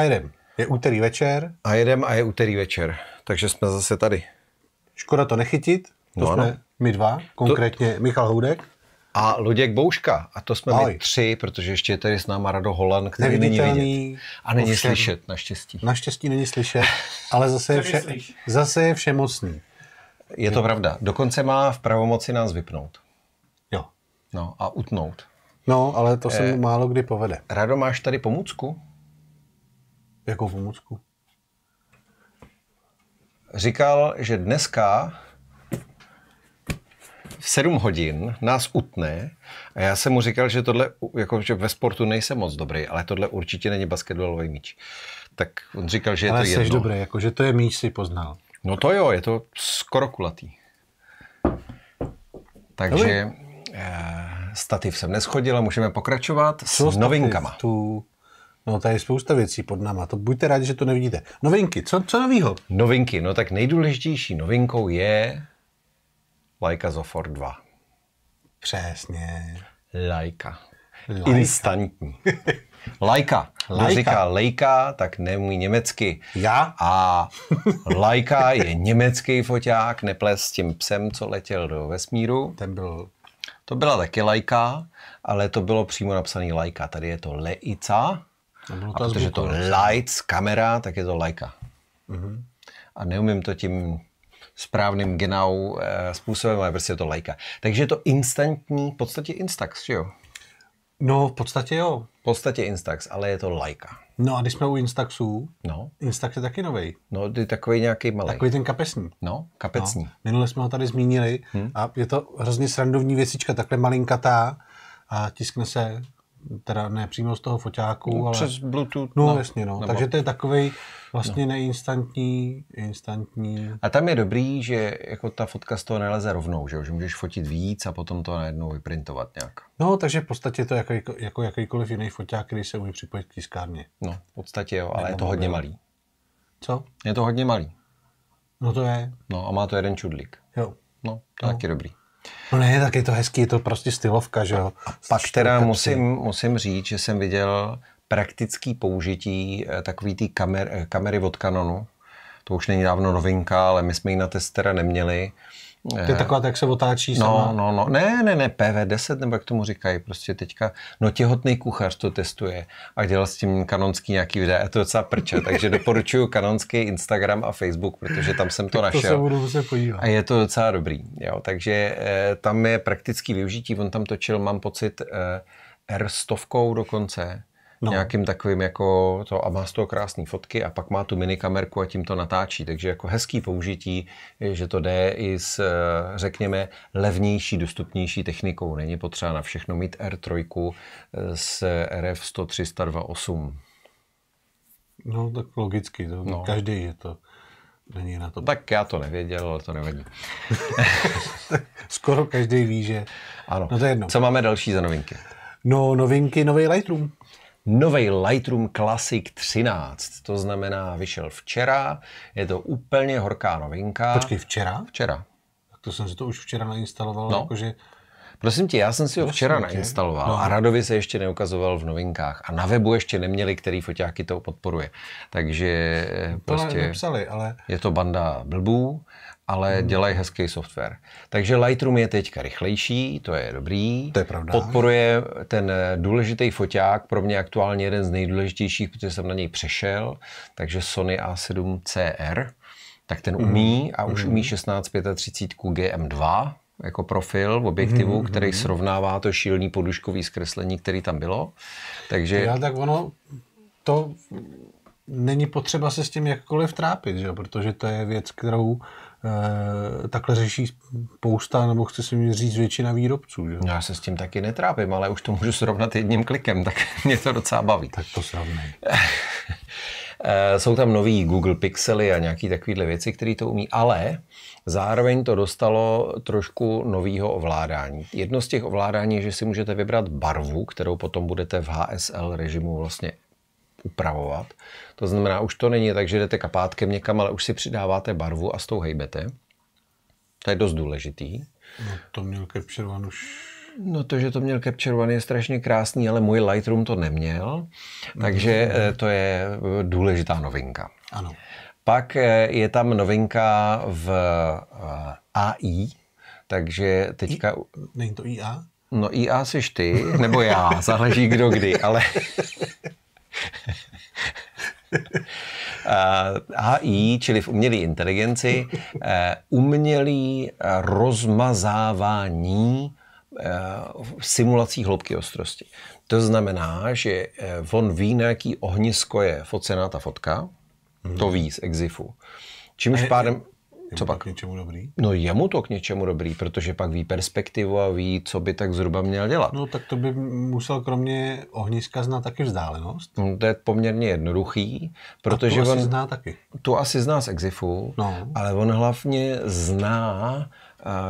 a jedem. Je úterý večer. A jedem a je úterý večer. Takže jsme zase tady. Škoda to nechytit. To no, jsme no. my dva, konkrétně to... Michal Houdek. A Luděk Bouška. A to jsme Ahoj. my tři, protože ještě je tady s náma Rado Holan, který není vidět. A není ovšem, slyšet, naštěstí. Naštěstí není slyšet, ale zase je, vše, zase je všemocný. Je to pravda. Dokonce má v pravomoci nás vypnout. Jo. No a utnout. No, ale to se mu eh, málo kdy povede. Rado, máš tady pomůcku? Jakou pomůcku? Říkal, že dneska v 7 hodin nás utne a já jsem mu říkal, že tohle, jako, že ve sportu nejsem moc dobrý, ale tohle určitě není basketbalový míč. Tak on říkal, že je ale to jedno. Ale dobrý, jako, že to je míč si poznal. No to jo, je to skoro kulatý. Takže Dobrý. Eh, stativ jsem neschodil a můžeme pokračovat Co s novinkama. Tu No, tady je spousta věcí pod náma. To buďte rádi, že to nevidíte. Novinky, co, co novýho? Novinky, no tak nejdůležitější novinkou je Laika Zofor 2. Přesně. Laika. Leica. Instantní. Lajka. Lajka. Kdo říká lejka, tak neumí německy. Já? A lajka je německý foťák, neples s tím psem, co letěl do vesmíru. Ten byl... To byla taky lajka, ale to bylo přímo napsaný lajka. Tady je to leica a protože je to lights, kamera, tak je to lajka. Mm-hmm. A neumím to tím správným genau eh, způsobem, ale prostě je to lajka. Takže je to instantní, v podstatě Instax, jo? No, v podstatě jo. V podstatě Instax, ale je to lajka. No a když jsme u Instaxů, no. Instax je taky nový. No, je takový nějaký malý. Takový ten kapesní. No, kapesní. No, minule jsme ho tady zmínili hmm. a je to hrozně srandovní věcička, takhle malinkatá a tiskne se teda ne přímo z toho foťáku, no, ale... Přes Bluetooth. No, no jasně, no. Nebo... Takže to je takový vlastně no. neinstantní, instantní... A tam je dobrý, že jako ta fotka z toho neleze rovnou, že, že můžeš fotit víc a potom to najednou vyprintovat nějak. No, takže v podstatě to je jako, jako jakýkoliv jiný foťák, který se umí připojit k tiskárně. No, v podstatě jo, ale je to hodně malý. Co? Je to hodně malý. No to je. No a má to jeden čudlík. Jo. No, to no. taky dobrý. No ne, tak je to hezký, je to prostě stylovka, že jo. pak teda musím, musím říct, že jsem viděl praktický použití eh, takový ty kamer, eh, kamery od Canonu. To už není dávno novinka, ale my jsme ji na testera neměli. To je eh. taková, jak se otáčí no, sama. No, no, ne, ne, ne, PV10, nebo jak tomu říkají, prostě teďka, no těhotný kuchař to testuje a dělal s tím kanonský nějaký videa, je to docela prče, takže doporučuji kanonský Instagram a Facebook, protože tam jsem to to našel. To se budu se podívat. A je to docela dobrý, jo, takže eh, tam je praktický využití, on tam točil, mám pocit, eh, R stovkou dokonce, no. nějakým takovým jako to a má z toho krásné fotky a pak má tu minikamerku a tím to natáčí. Takže jako hezký použití, že to jde i s, eh, řekněme, levnější, dostupnější technikou. Není potřeba na všechno mít R3 eh, s RF 100 No tak logicky, to no. každý je to. Není na to. Tak já to nevěděl, ale to nevadí. Skoro každý ví, že... Ano. No to je jedno. Co máme další za novinky? No novinky, nový Lightroom nový Lightroom Classic 13. To znamená, vyšel včera, je to úplně horká novinka. Počkej, včera? Včera. Tak to jsem si to už včera nainstaloval, no. jakože... Prosím tě, já jsem si ho včera nainstaloval no. a radově se ještě neukazoval v novinkách. A na webu ještě neměli, který foťáky to podporuje. Takže eh, to prostě... Nepsali, ale... Je to banda blbů ale hmm. dělají hezký software. Takže Lightroom je teďka rychlejší, to je dobrý. To je pravda. Podporuje ten eh, důležitý foťák, pro mě aktuálně jeden z nejdůležitějších, protože jsem na něj přešel, takže Sony A7 CR, tak ten hmm. umí a už hmm. umí 1635 GM2, jako profil objektivu, hmm který srovnává to šílený poduškový zkreslení, který tam bylo. Takže... Já tak ono, to není potřeba se s tím jakkoliv trápit, že? protože to je věc, kterou Eh, takhle řeší spousta, nebo chci si mi říct většina výrobců. Že? Já se s tím taky netrápím, ale už to můžu srovnat jedním klikem, tak mě to docela baví. Tak to srovnej. Eh, jsou tam nový Google Pixely a nějaký takovéhle věci, které to umí, ale zároveň to dostalo trošku nového ovládání. Jedno z těch ovládání je, že si můžete vybrat barvu, kterou potom budete v HSL režimu vlastně upravovat. To znamená, už to není tak, že jdete kapátkem někam, ale už si přidáváte barvu a s tou hejbete. To je dost důležitý. No, to měl Capture One už No to, že to měl Capture One je strašně krásný, ale můj Lightroom to neměl, takže mhm. eh, to je eh, důležitá novinka. Ano. Pak eh, je tam novinka v AI, takže teďka... I, není to IA? No IA jsi ty, nebo já, záleží kdo kdy, ale... AI, eh, čili v umělé inteligenci, eh, umělý rozmazávání eh, simulací hloubky ostrosti. To znamená, že on ví, na jaký ohnisko je focená ta fotka, to ví z exifu. Čímž pádem co pak? k něčemu dobrý? No jemu to k něčemu dobrý, protože pak ví perspektivu a ví, co by tak zhruba měl dělat. No tak to by musel kromě ohniska znát taky vzdálenost. No, to je poměrně jednoduchý, protože a tu on... asi zná taky. To asi zná z Exifu, no. ale on hlavně zná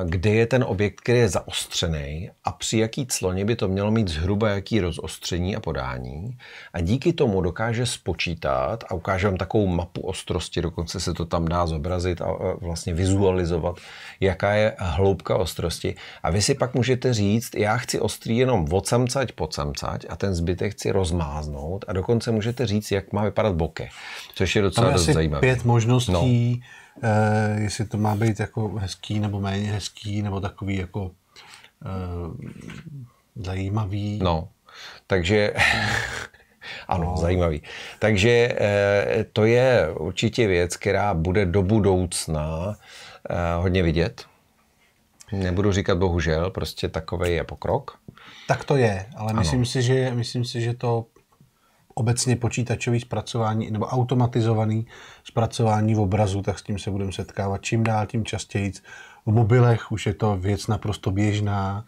kde je ten objekt, který je zaostřený a při jaký cloně by to mělo mít zhruba jaký rozostření a podání. A díky tomu dokáže spočítat a ukáže vám takovou mapu ostrosti, dokonce se to tam dá zobrazit a vlastně vizualizovat, jaká je hloubka ostrosti. A vy si pak můžete říct, já chci ostrý jenom od samcať po samcať a ten zbytek chci rozmáznout a dokonce můžete říct, jak má vypadat boke, což je docela dost zajímavé. pět možností, no Uh, jestli to má být jako hezký nebo méně hezký, nebo takový jako uh, zajímavý. No, takže... Ano, no. zajímavý. Takže uh, to je určitě věc, která bude do budoucna uh, hodně vidět. Nebudu říkat bohužel, prostě takový je pokrok. Tak to je, ale ano. myslím si, že myslím si, že to obecně počítačový zpracování nebo automatizovaný zpracování v obrazu, tak s tím se budeme setkávat čím dál tím častěji. V mobilech už je to věc naprosto běžná.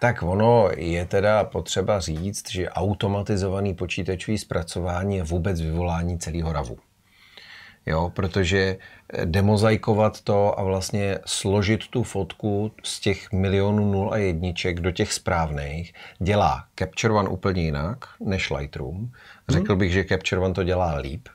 Tak ono je teda potřeba říct, že automatizovaný počítačový zpracování je vůbec vyvolání celého ravu. Jo, protože eh, demozaikovat to a vlastně složit tu fotku z těch milionů nul a jedniček do těch správných dělá Capture One úplně jinak než Lightroom. Hmm. Řekl bych, že Capture One to dělá líp,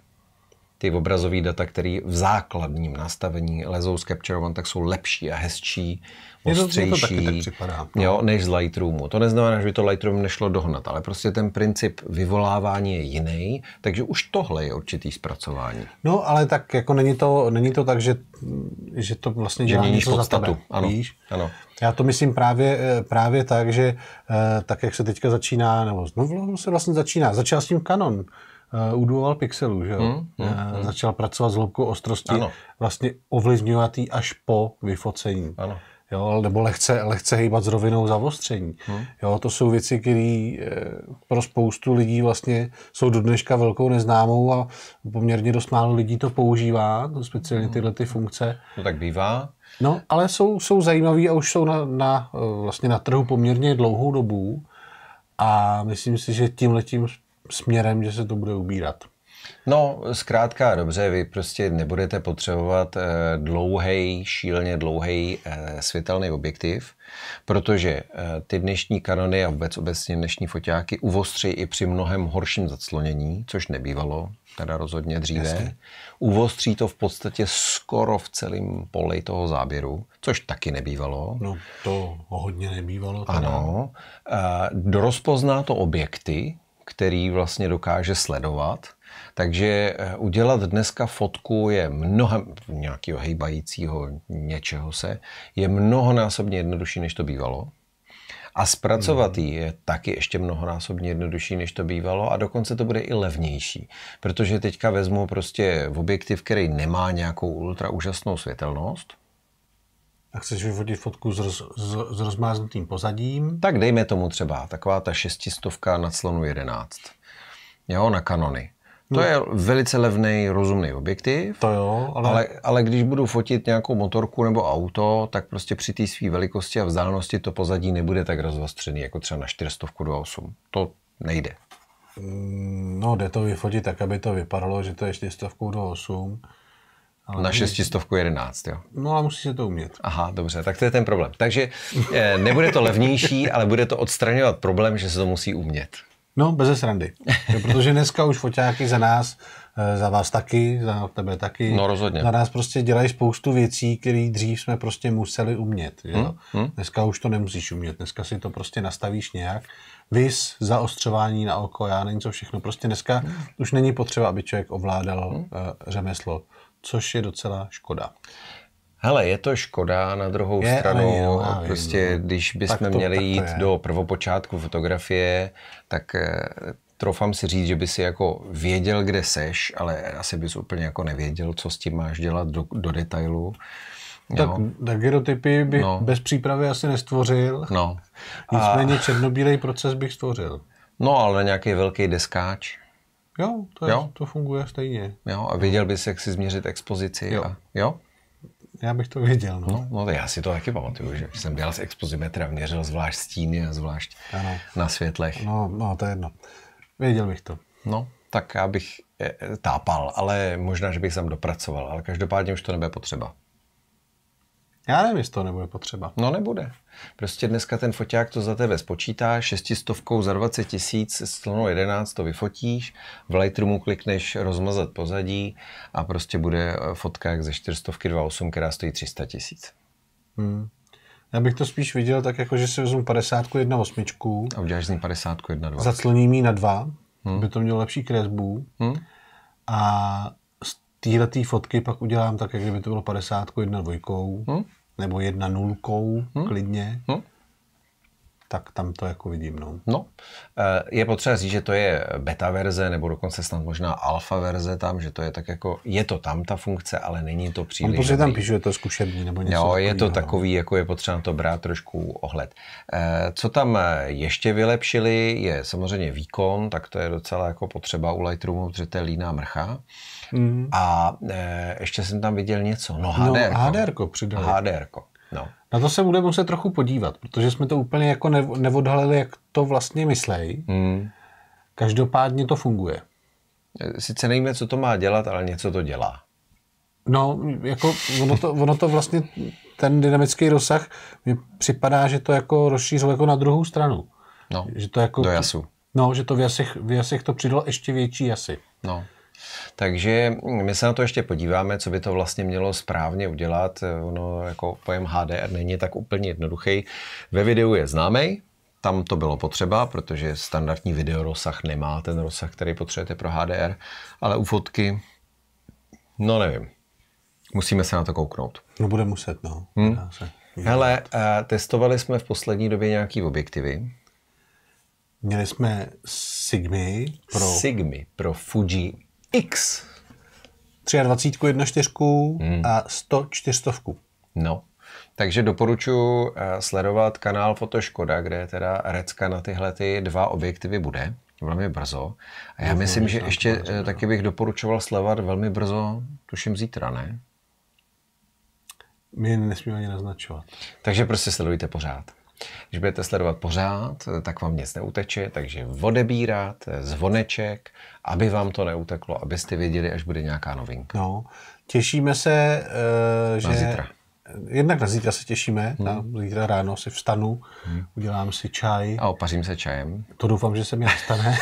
ty obrazové data, které v základním nastavení lezou z Capture One, tak jsou lepší a hezčí, ostřejší, to, to připadá, no. jo, než z Lightroomu. To neznamená, že by to Lightroom nešlo dohnat, ale prostě ten princip vyvolávání je jiný, takže už tohle je určitý zpracování. No, ale tak jako není to, není to tak, že, že to vlastně dělá že něco podstatu. za tebe. Ano, víš? ano. Já to myslím právě, eh, právě tak, že eh, tak, jak se teďka začíná, nebo znovu se vlastně začíná, začal s tím Canon uh, eh, uduoval pixelu, že jo? Hmm, hmm, uh, začal pracovat s hloubkou ostrosti, ano. vlastně ovlivňovat ji až po vyfocení. Ano. Jo, nebo lehce, lehce hýbat s rovinou zavostření. Hmm. Jo, to jsou věci, které eh, pro spoustu lidí vlastně jsou do dneška velkou neznámou a poměrně dost málo lidí to používá, speciálně hmm. tyhle ty funkce. To tak bývá. No, ale jsou, jsou zajímavé a už jsou na, na, vlastně na trhu poměrně dlouhou dobu a myslím si, že tím letím směrem, že se to bude ubírat. No, zkrátka dobře, vy prostě nebudete potřebovat eh, dlouhý, šíleně dlouhý eh, světelný objektiv, protože eh, ty dnešní kanony a vůbec obecně dnešní foťáky uvostří i při mnohem horším zaclonění, což nebývalo teda rozhodně dříve. Jasně. Uvostří to v podstatě skoro v celém poli toho záběru, což taky nebývalo. No to hodně nebývalo. Teda. Ano. Eh, rozpozná to objekty, který vlastně dokáže sledovat. Takže eh, udělat dneska fotku je mnohem, nějakého hejbajícího něčeho se, je mnohonásobně jednodušší, než to bývalo. A zpracovat mhm. ji je taky ještě mnohonásobně jednodušší, než to bývalo a dokonce to bude i levnější, protože teďka vezmu prostě objektiv, který nemá nějakou ultra úžasnou světelnost, a chceš vyfotit fotku s, roz, s, s rozmáznutým pozadím? Tak dejme tomu třeba taková ta šestistovka na slonu 11. Jo, na kanony. To no. je velice levný, rozumný objektiv. To jo, ale... ale... Ale když budu fotit nějakou motorku nebo auto, tak prostě při té své velikosti a vzdálenosti to pozadí nebude tak rozvostřený, jako třeba na 428. To nejde. Mm, no, jde to vyfotit tak, aby to vypadalo, že to je 428 na šestistovku jedenáct, jo? No a musí se to umět. Aha, dobře, tak to je ten problém. Takže eh, nebude to levnější, ale bude to odstraňovat problém, že se to musí umět. No, bez srandy. Protože dneska už foťáky za nás, eh, za vás taky, za tebe taky. No rozhodně. Za nás prostě dělají spoustu věcí, které dřív jsme prostě museli umět. Jo? Hmm? Hmm? Dneska už to nemusíš umět, dneska si to prostě nastavíš nějak. Vys, zaostřování na oko, já nevím co všechno. Prostě dneska hmm. už není potřeba, aby člověk ovládal hmm? uh, řemeslo což je docela škoda. Hele, je to škoda, na druhou je, stranu, je, no, prostě vím. No. když bychom to, měli jít je. do prvopočátku fotografie, tak eh, trofám si říct, že by si jako věděl, kde seš, ale asi bys úplně jako nevěděl, co s tím máš dělat do, do detailu. Tak, tak genotypy bych no. bez přípravy asi nestvořil. No. Nicméně černobílej proces bych stvořil. No, ale nějaký velký deskáč. Jo, to, je, jo? to funguje stejně. Jo, a viděl bys, jak si změřit expozici. Jo. A, jo? Já bych to viděl, No. No, no, já si to taky pamatuju, že jsem dělal z expozimetra, měřil zvlášť stíny a zvlášť ano. na světlech. No, no, to je jedno. Věděl bych to. No, tak já bych eh, tápal, ale možná, že bych sem dopracoval, ale každopádně už to nebude potřeba. Já nevím, jestli to nebude potřeba. No nebude. Prostě dneska ten foťák to za tebe spočítá, šestistovkou za 20 tisíc, slonou 11 to vyfotíš, v Lightroomu klikneš rozmazat pozadí a prostě bude eh, fotka jak ze 28, která stojí 300 tisíc. Hmm. Já bych to spíš viděl tak, jako že si vezmu 50 jedna osmičku. A uděláš z ní 50 jedna dva. Zacloním ji na dva, hmm. by to mělo lepší kresbu. Hmm. A z téhle fotky pak udělám tak, jak kdyby to bylo 50 jedna dvojkou. Hmm nebo jedna nulkou hmm. klidně, hmm. tak tam to jako vidím. No. no, eh, je potřeba říct, že to je beta verze, nebo dokonce snad možná alfa verze tam, že to je tak jako, je to tam ta funkce, ale není to příliš. Protože tam píšu, že to je zkušební nebo něco. Jo, takový, je to no. takový, jako je potřeba na to brát trošku ohled. Eh, co tam eh, ještě vylepšili, je samozřejmě výkon, tak to je docela jako potřeba u Lightroomu, protože to je líná mrcha. Mm. A e, ještě jsem tam viděl něco. No HDR. No, HDR přidali. HDR. No. Na to se budeme muset trochu podívat, protože jsme to úplně jako nev- neodhalili, jak to vlastně myslejí. Mm. Každopádně to funguje. Sice nevíme, co to má dělat, ale něco to dělá. No, jako ono to, ono to vlastně, ten dynamický rozsah, mi připadá, že to jako rozšířilo jako na druhou stranu. No, že to jako, do jasu. No, že to v jasech, v jasech to přidalo ještě větší jasy. No. Takže my se na to ještě podíváme, co by to vlastně mělo správně udělat. Ono jako pojem HDR není tak úplně jednoduchý. Ve videu je známý, tam to bylo potřeba, protože standardní video rozsah nemá ten rozsah, který potřebujete pro HDR, ale u fotky, no nevím, musíme se na to kouknout. No bude muset, no. Hmm? Hele, eh, testovali jsme v poslední době nějaký objektivy. Měli jsme Sigmy pro... Sigmy pro Fuji X. 23, 1,4 čtyřku hmm. a 100 čtyřstovku. No. Takže doporučuji eh, sledovat kanál Fotoškoda, kde teda recka na tyhle ty dva objektivy bude velmi brzo. A já no, myslím, že ještě eh, taky bych doporučoval sledovat velmi brzo, tuším zítra, ne? My nesmíme ani naznačovat. Takže prostě sledujte pořád. Když budete sledovat pořád, tak vám nic neuteče, takže odebírat zvoneček, aby vám to neuteklo, abyste věděli, až bude nějaká novinka. No, těšíme se, uh, že... Na zítra. Jednak na zítra se těšíme, hmm. na zítra ráno si vstanu, hmm. udělám si čaj. A opařím se čajem. To doufám, že se mi nestane.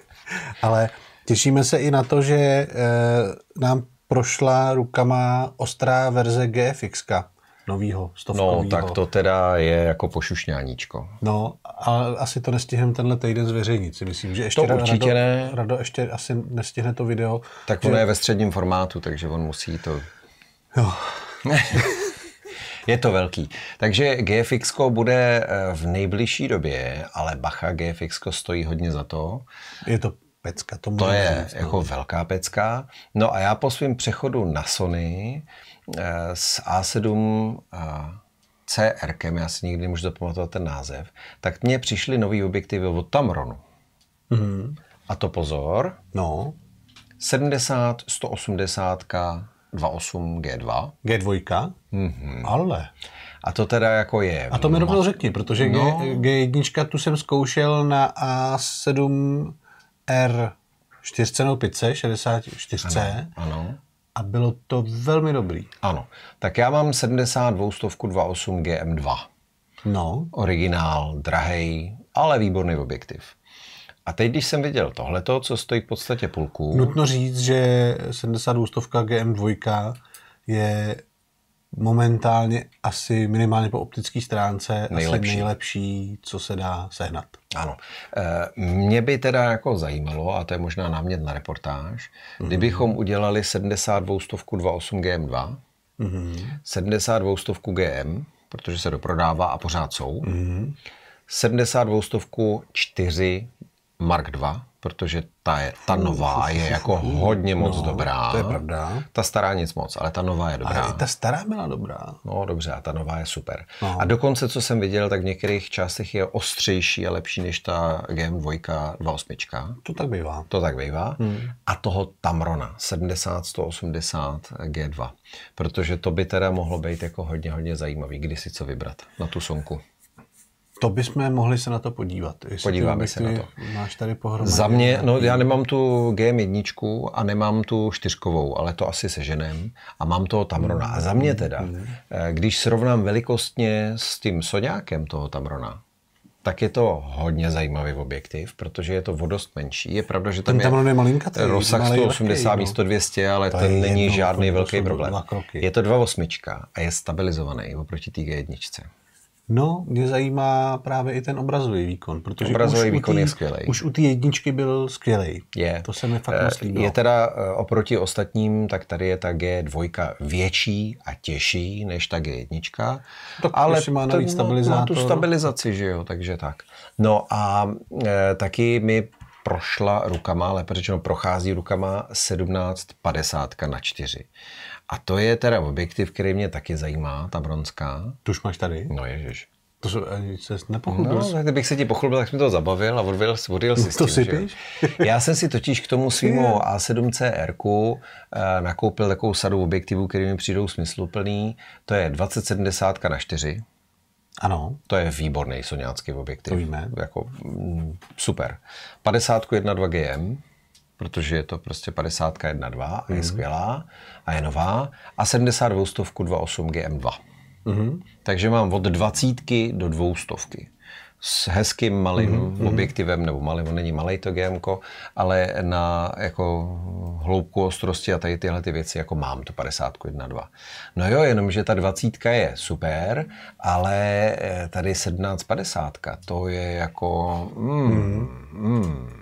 Ale těšíme se i na to, že e, nám prošla rukama ostrá verze GFX. -ka novýho, stovkovýho. No, tak to teda je jako pošušňáníčko. No, ale asi to nestihneme tenhle týden zveřejnit, si myslím, že ještě to Rado, určitě ne. Rado ještě asi nestihne to video. Tak že... ono je ve středním formátu, takže on musí to... Jo. je to velký. Takže GFX bude eh, v nejbližší době, ale bacha, GFX stojí hodně za to. Je to pecka, to To je říct, no. jako velká pecka. No a já po svém přechodu na Sony Eh, s A7 a CRkem, já si nikdy nemůžu zapamatovat ten název, tak mně přišly nový objektivy od Tamronu. Mm. A to pozor, no. 70, 180, 28 G2. G2? Mm-hmm. Ale. A to teda jako je... A to mi rovnou řekni, protože no. G, G1 tu jsem zkoušel na A7R 4 nebo 5 64 ano, ano a bylo to velmi dobrý. Ano. Tak já mám 72 stovku 28 GM2. No. Originál, drahej, ale výborný objektiv. A teď, když jsem viděl tohleto, co stojí v podstatě půlku... Nutno říct, že 72 stovka GM2 je momentálně asi minimálně po optické stránce nejlepší. asi nejlepší, co se dá sehnat. Ano. Eh, mě by teda jako zajímalo, a to je možná námět na reportáž, mm-hmm. kdybychom udělali 72 stovku 28 GM2, mm-hmm. 72 stovku GM, protože se doprodává a pořád jsou, mm-hmm. 72 stovku 4 Mark 2, protože ta, je, ta nová je jako hodně moc no, dobrá. To je pravda. Ta stará nic moc, ale ta nová je dobrá. A i ta stará byla dobrá. No dobře, a ta nová je super. No. A dokonce, co jsem viděl, tak v některých částech je ostřejší a lepší než ta GM2 28. To tak bývá. To tak bývá. Hmm. A toho Tamrona 70-180 G2. Protože to by teda mohlo být jako hodně, hodně zajímavý, kdy si co vybrat na tu sonku. To bychom mohli se na to podívat. Podíváme se na to. Máš tady pohromadě. Za mě, no já nemám tu GM1 a nemám tu čtyřkovou, ale to asi seženem a mám toho Tamrona. A za mě teda, mhm. eh, když srovnám velikostně s tím Soňákem toho Tamrona, tak je to hodně zajímavý objektiv, protože je to vodost menší. Je pravda, že tam, ten tam je, malinka, malinkatý, eh, rozsah 180 lakej, no. místo 200, ale to, není žádný velký problém. Je to 2,8 a je stabilizovaný oproti té G1. No, mě zajímá právě i ten obrazový výkon, protože obrazový už výkon tý, je skvělý. Už u té jedničky byl skvělý. Je. To se mi fakt eh, moc Je teda eh, oproti ostatním, tak tady je ta G2 větší a těžší než ta G1. Tak ale má navíc stabilizátor. Má tu stabilizaci, že jo, takže tak. No a e, taky mi prošla rukama, ale řečeno prochází rukama 1750 na 4. A to je teda objektiv, který mě taky zajímá, ta bronská. Tu už máš tady? No ježiš. To jsem eh, se nepochlubil. No, tak kdybych se ti pochlubil, tak jsem to zabavil a odjel, odjel si no, to s tím. To si že? Já jsem si totiž k tomu svýmu A7CR eh, nakoupil takovou sadu objektivů, které mi přijdou smysluplný. To je 2070 na 4. Ano. To je výborný soňácký objektiv. To víme. Jako, mm, super. 50 1.2 GM protože je to prostě 50 1.2 a je mm. hmm skvělá a je nová a 70 stovku 2.8 GM2. Mm. hmm Takže mám od 20 do 200 s hezkým malým mm-hmm. objektivem, nebo malým, on není malý to GM, ale na jako hloubku ostrosti a tady tyhle ty věci, jako mám to 50 1, 2. No jo, jenomže ta 20 je super, ale eh, tady 1750, to je jako... Mm, mhm. mm. Mm,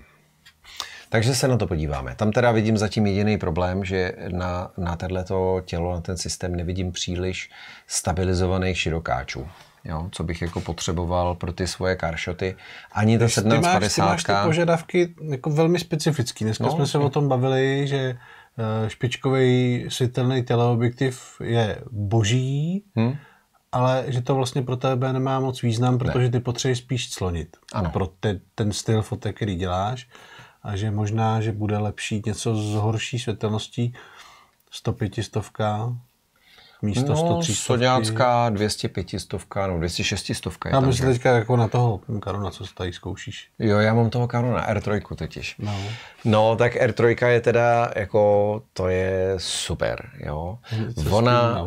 takže se na to podíváme. Tam teda vidím zatím jediný problém, že na, na tohleto tělo, na ten systém nevidím příliš stabilizovaných širokáčů. Jo, co bych jako potřeboval pro ty svoje karšoty. Ani ta 1750. Ty ty máš ty požadavky jako velmi specifický. Dneska no, jsme se o tom bavili, že eh, špičkový světelný teleobjektiv je boží, hmm? ale že to vlastně pro tebe nemá moc význam, protože ne. ty potřebuješ spíš clonit ano. pro te, ten styl fotek, který děláš a že možná, že bude lepší něco s horší světelností 105 stovka místo no, 103 Soďácká 205 stovka, no 206 stovka. Já myslím teďka jako na toho Karona, co tady zkoušíš. Jo, já mám toho Karona, R3 totiž. No. no tak R3 je teda jako, to je super, jo. Co Ona,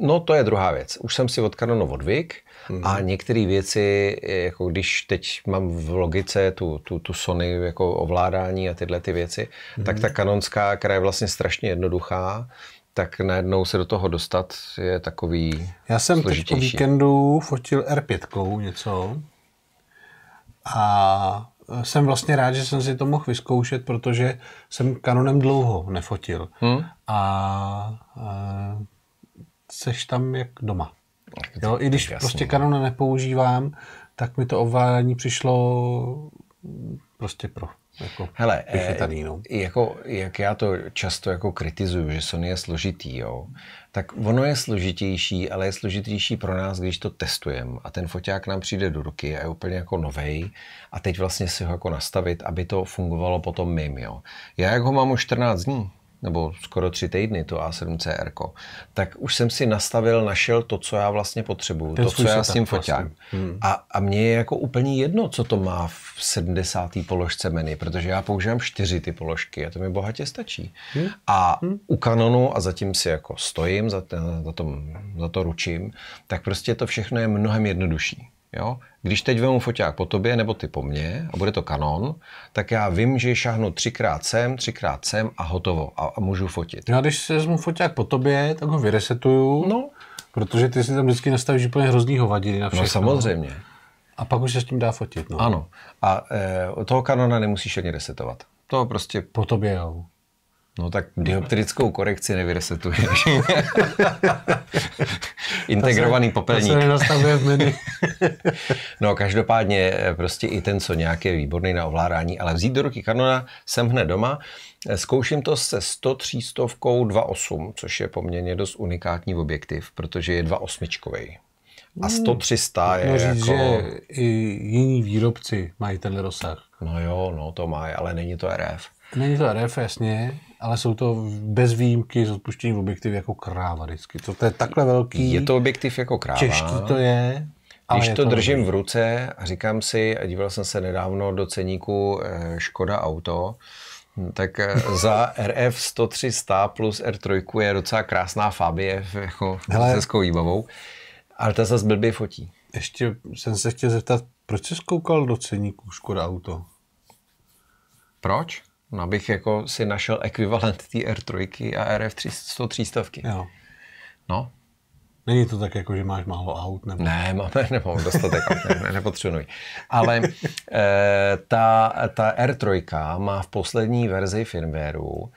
no to je druhá věc. Už jsem si od karona odvyk, Mm. A některé věci, jako když teď mám v logice tu, tu, tu Sony jako ovládání a tyhle ty věci, mm. tak ta kanonská, která je vlastně strašně jednoduchá, tak najednou se do toho dostat je takový Já jsem teď po víkendu fotil R5 něco a jsem vlastně rád, že jsem si to mohl vyzkoušet, protože jsem kanonem dlouho nefotil. Hmm? A, a eh, seš tam jak doma. Jo, I když prostě no. kanona nepoužívám, tak mi to ovládání přišlo prostě pro. Jako Hele, vychytaný, eh, no. jako, jak já to často jako kritizuju, že Sony je složitý, jo, tak ono je složitější, ale je složitější pro nás, když to testujeme a ten foťák nám přijde do ruky a je úplně jako novej a teď vlastně si ho jako nastavit, aby to fungovalo potom mým, jo. Já jak ho mám už 14 dní, nebo skoro tři týdny, to A7CR, tak už jsem si nastavil, našel to, co já vlastně potřebuju, to, co já s tím Vlastně. Hmm. A, a mně je jako úplně jedno, co to má v 70. položce menu, protože já používám čtyři ty položky a to mi bohatě stačí. Hmm. A hmm. u Canonu, a zatím si jako stojím, za, za, tom, za to ručím, tak prostě to všechno je mnohem jednodušší. Jo? Když teď vemu foťák po tobě nebo ty po mně a bude to kanon, tak já vím, že šahnu třikrát sem, třikrát sem a hotovo a, a můžu fotit. Já když se vezmu foťák po tobě, tak ho vyresetuju, no. protože ty si tam vždycky nastavíš úplně hrozný hovadiny na no, všechno. No samozřejmě. A pak už se s tím dá fotit. No. Ano. A e, toho kanona nemusíš ani resetovat. To prostě... Po tobě jo. No tak dioptrickou korekci nevyresetuješ. Integrovaný popelník. To se nenastavuje v menu. no každopádně eh, prostě i ten, co nějak je výborný na ovládání, ale vzít do ruky kanona jsem hned doma. Eh, zkouším to se 103 stovkou 2.8, což je poměrně dost unikátní objektiv, protože je 2.8. A 100 hmm. 300 je říct, jako... že i jiní výrobci mají ten rozsah. No jo, no to má, ale není to RF. Není to RF, jasně ale jsou to bez výjimky s odpuštěním objektiv jako kráva vždycky. To, to je takhle velký. Je to objektiv jako kráva. Těžký to je. Když to, to držím v ruce a říkám si, a díval jsem se nedávno do ceníku eh, Škoda Auto, hm, tak eh, za RF 103 plus R3 je docela krásná Fabie jako Hele, hezkou výbavou, ale ta zase blbě fotí. Ještě jsem se chtěl zeptat, proč jsi koukal do ceníku Škoda Auto? Proč? No, abych jako si našel ekvivalent té R3 a RF 103 Jo. No. Není to tak, jako, že máš málo aut? Nebo... Ne, máme, nemám dostatek aut, ne, ne, nepotřebuji. Ale e, ta, ta R3 má v poslední verzi firmwareu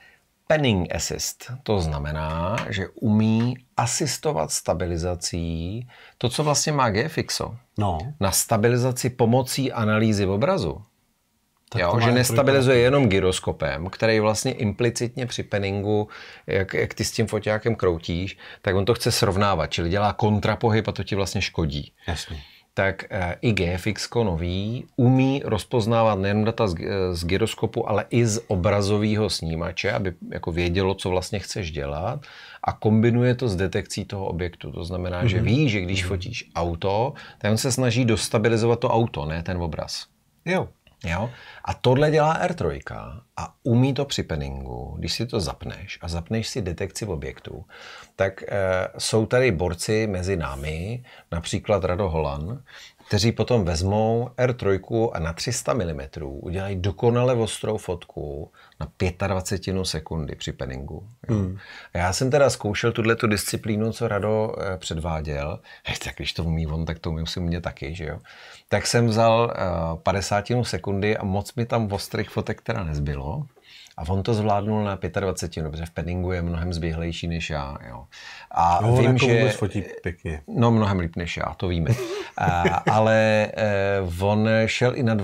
penning assist. To znamená, že umí asistovat stabilizací to, co vlastně má GFXO. No. Na stabilizaci pomocí analýzy obrazu tak jo, že nestabilizuje trojka. jenom gyroskopem, který vlastně implicitně při peningu, jak, jak ty s tím foťákem kroutíš, tak on to chce srovnávat, čili dělá kontrapohyb a to ti vlastně škodí. Jasně tak eh, i GFX nový umí rozpoznávat nejen data z, eh, z gyroskopu, ale i z obrazového snímače, aby jako vědělo, co vlastně chceš dělat a kombinuje to s detekcí toho objektu. To znamená, mm-hmm. že mhm. ví, že když mhm. fotíš auto, tak on se snaží dostabilizovat to auto, ne ten obraz. Jo, Jo? A tohle dělá R3 a umí to při penningu, když si to zapneš a zapneš si detekci objektů, tak e, jsou tady borci mezi námi, například Rado Holan, kteří potom vezmou R3 a na 300 mm udělají dokonale ostrou fotku na 25 sekundy při penningu. Mm. já jsem teda zkoušel tuhle tu disciplínu, co Rado eh, předváděl. Hej, tak když to umí on, tak to umí si mě taky, že jo. Tak jsem vzal eh, 50 sekundy a moc mi tam ostrých fotek teda nezbylo. A on to zvládnul na 25, dobře, no, v penningu je mnohem zběhlejší než já. Jo. A no, vím, jako že... fotí pěkně. No, mnohem líp než já, to víme. a, ale e, on šel i na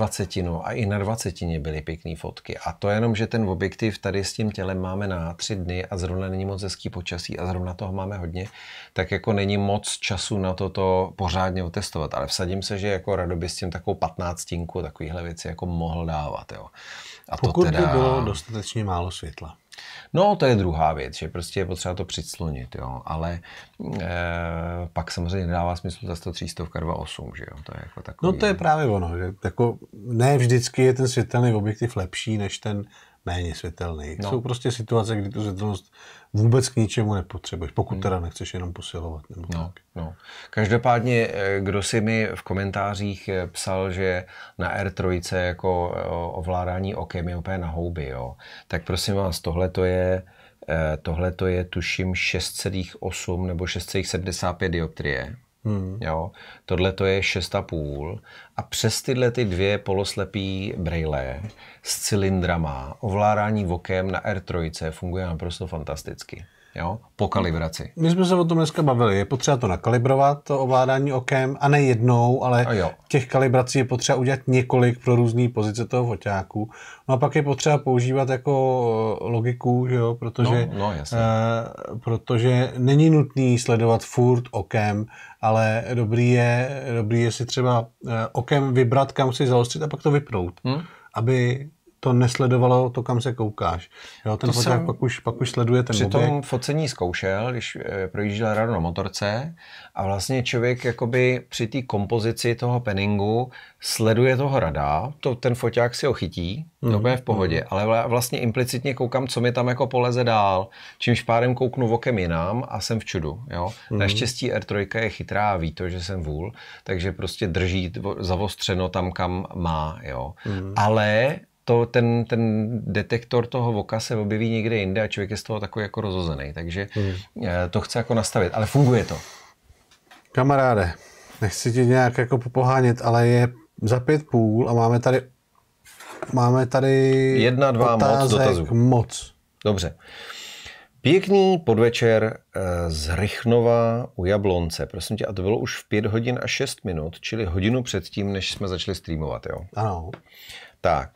No, a i na 20. byly pěkné fotky. A to jenom, že ten objektiv tady s tím tělem máme na tři dny a zrovna není moc hezký počasí a zrovna toho máme hodně, tak jako není moc času na toto pořádně otestovat. Ale vsadím se, že jako by s tím takovou patnáctinku, takovýhle věci jako mohl dávat. Jo. A Pokud to teda... by bylo dostatečně málo světla. No, to je druhá věc, že prostě je potřeba to předslunit, jo, ale e, pak samozřejmě nedává smysl ta 130 8, že jo, to je jako takový... No to je právě ono, že jako ne vždycky je ten světelný objektiv lepší než ten méně světelných. No. Jsou prostě situace, kdy tu světelnost vůbec k ničemu nepotřebuješ, pokud hmm. teda nechceš jenom posilovat. Nebo no, tak. No. Každopádně, eh, kdo si mi v komentářích eh, psal, že na R3 jako eh, ovládání okem je úplně na houby, jo. tak prosím vás, tohle to je tohle to je tuším 6,8 nebo 6,75 dioptrie. Hmm. Jo, tohle to je 6,5 a přes tyhle ty dvě poloslepý brejle s cylindrama, ovládání vokem na R3 funguje naprosto fantasticky jo, po kalibraci. My jsme se o tom dneska bavili. Je potřeba to nakalibrovat, to ovládání okem, a ne jednou, ale jo. těch kalibrací je potřeba udělat několik pro různé pozice toho foťáku. No a pak je potřeba používat jako eh, logiku, že jo, protože, no, no, jasně. Uh, protože není nutný sledovat furt okem, ale dobrý je, dobrý je si třeba eh, okem vybrat, kam si zaostřit a pak to vypnout. Hmm? aby to nesledovalo to, kam se koukáš. Jo, ten to foták pak už, pak už sleduje ten při objekt. tom focení zkoušel, když eh, projížděl ráno na motorce a vlastně člověk jakoby při té kompozici toho penningu sleduje toho rada, to ten foták si ho chytí, mm. to mhm. v pohodě, mhm. ale vlastně implicitně koukám, co mi tam jako poleze dál, čímž pádem kouknu okem jinam a jsem v čudu. Jo? Mm. Naštěstí R3 je chytrá a ví to, že jsem vůl, takže prostě drží zavostřeno tam, kam má. Jo? Mm. Ale to, ten, ten detektor toho voka se objeví někde jinde a člověk je z toho takový jako rozhozený. Takže mm. to chce jako nastavit, ale funguje to. Kamaráde, nechci ti nějak jako popohánět, ale je za pět půl a máme tady máme tady jedna, dva otázek, moc dotazů. Moc. Dobře. Pěkný podvečer eh, z Rychnova u Jablonce. Prosím tě, a to bylo už v 5 hodin a 6 minut, čili hodinu předtím, než jsme začali streamovat, jo? Ano. Tak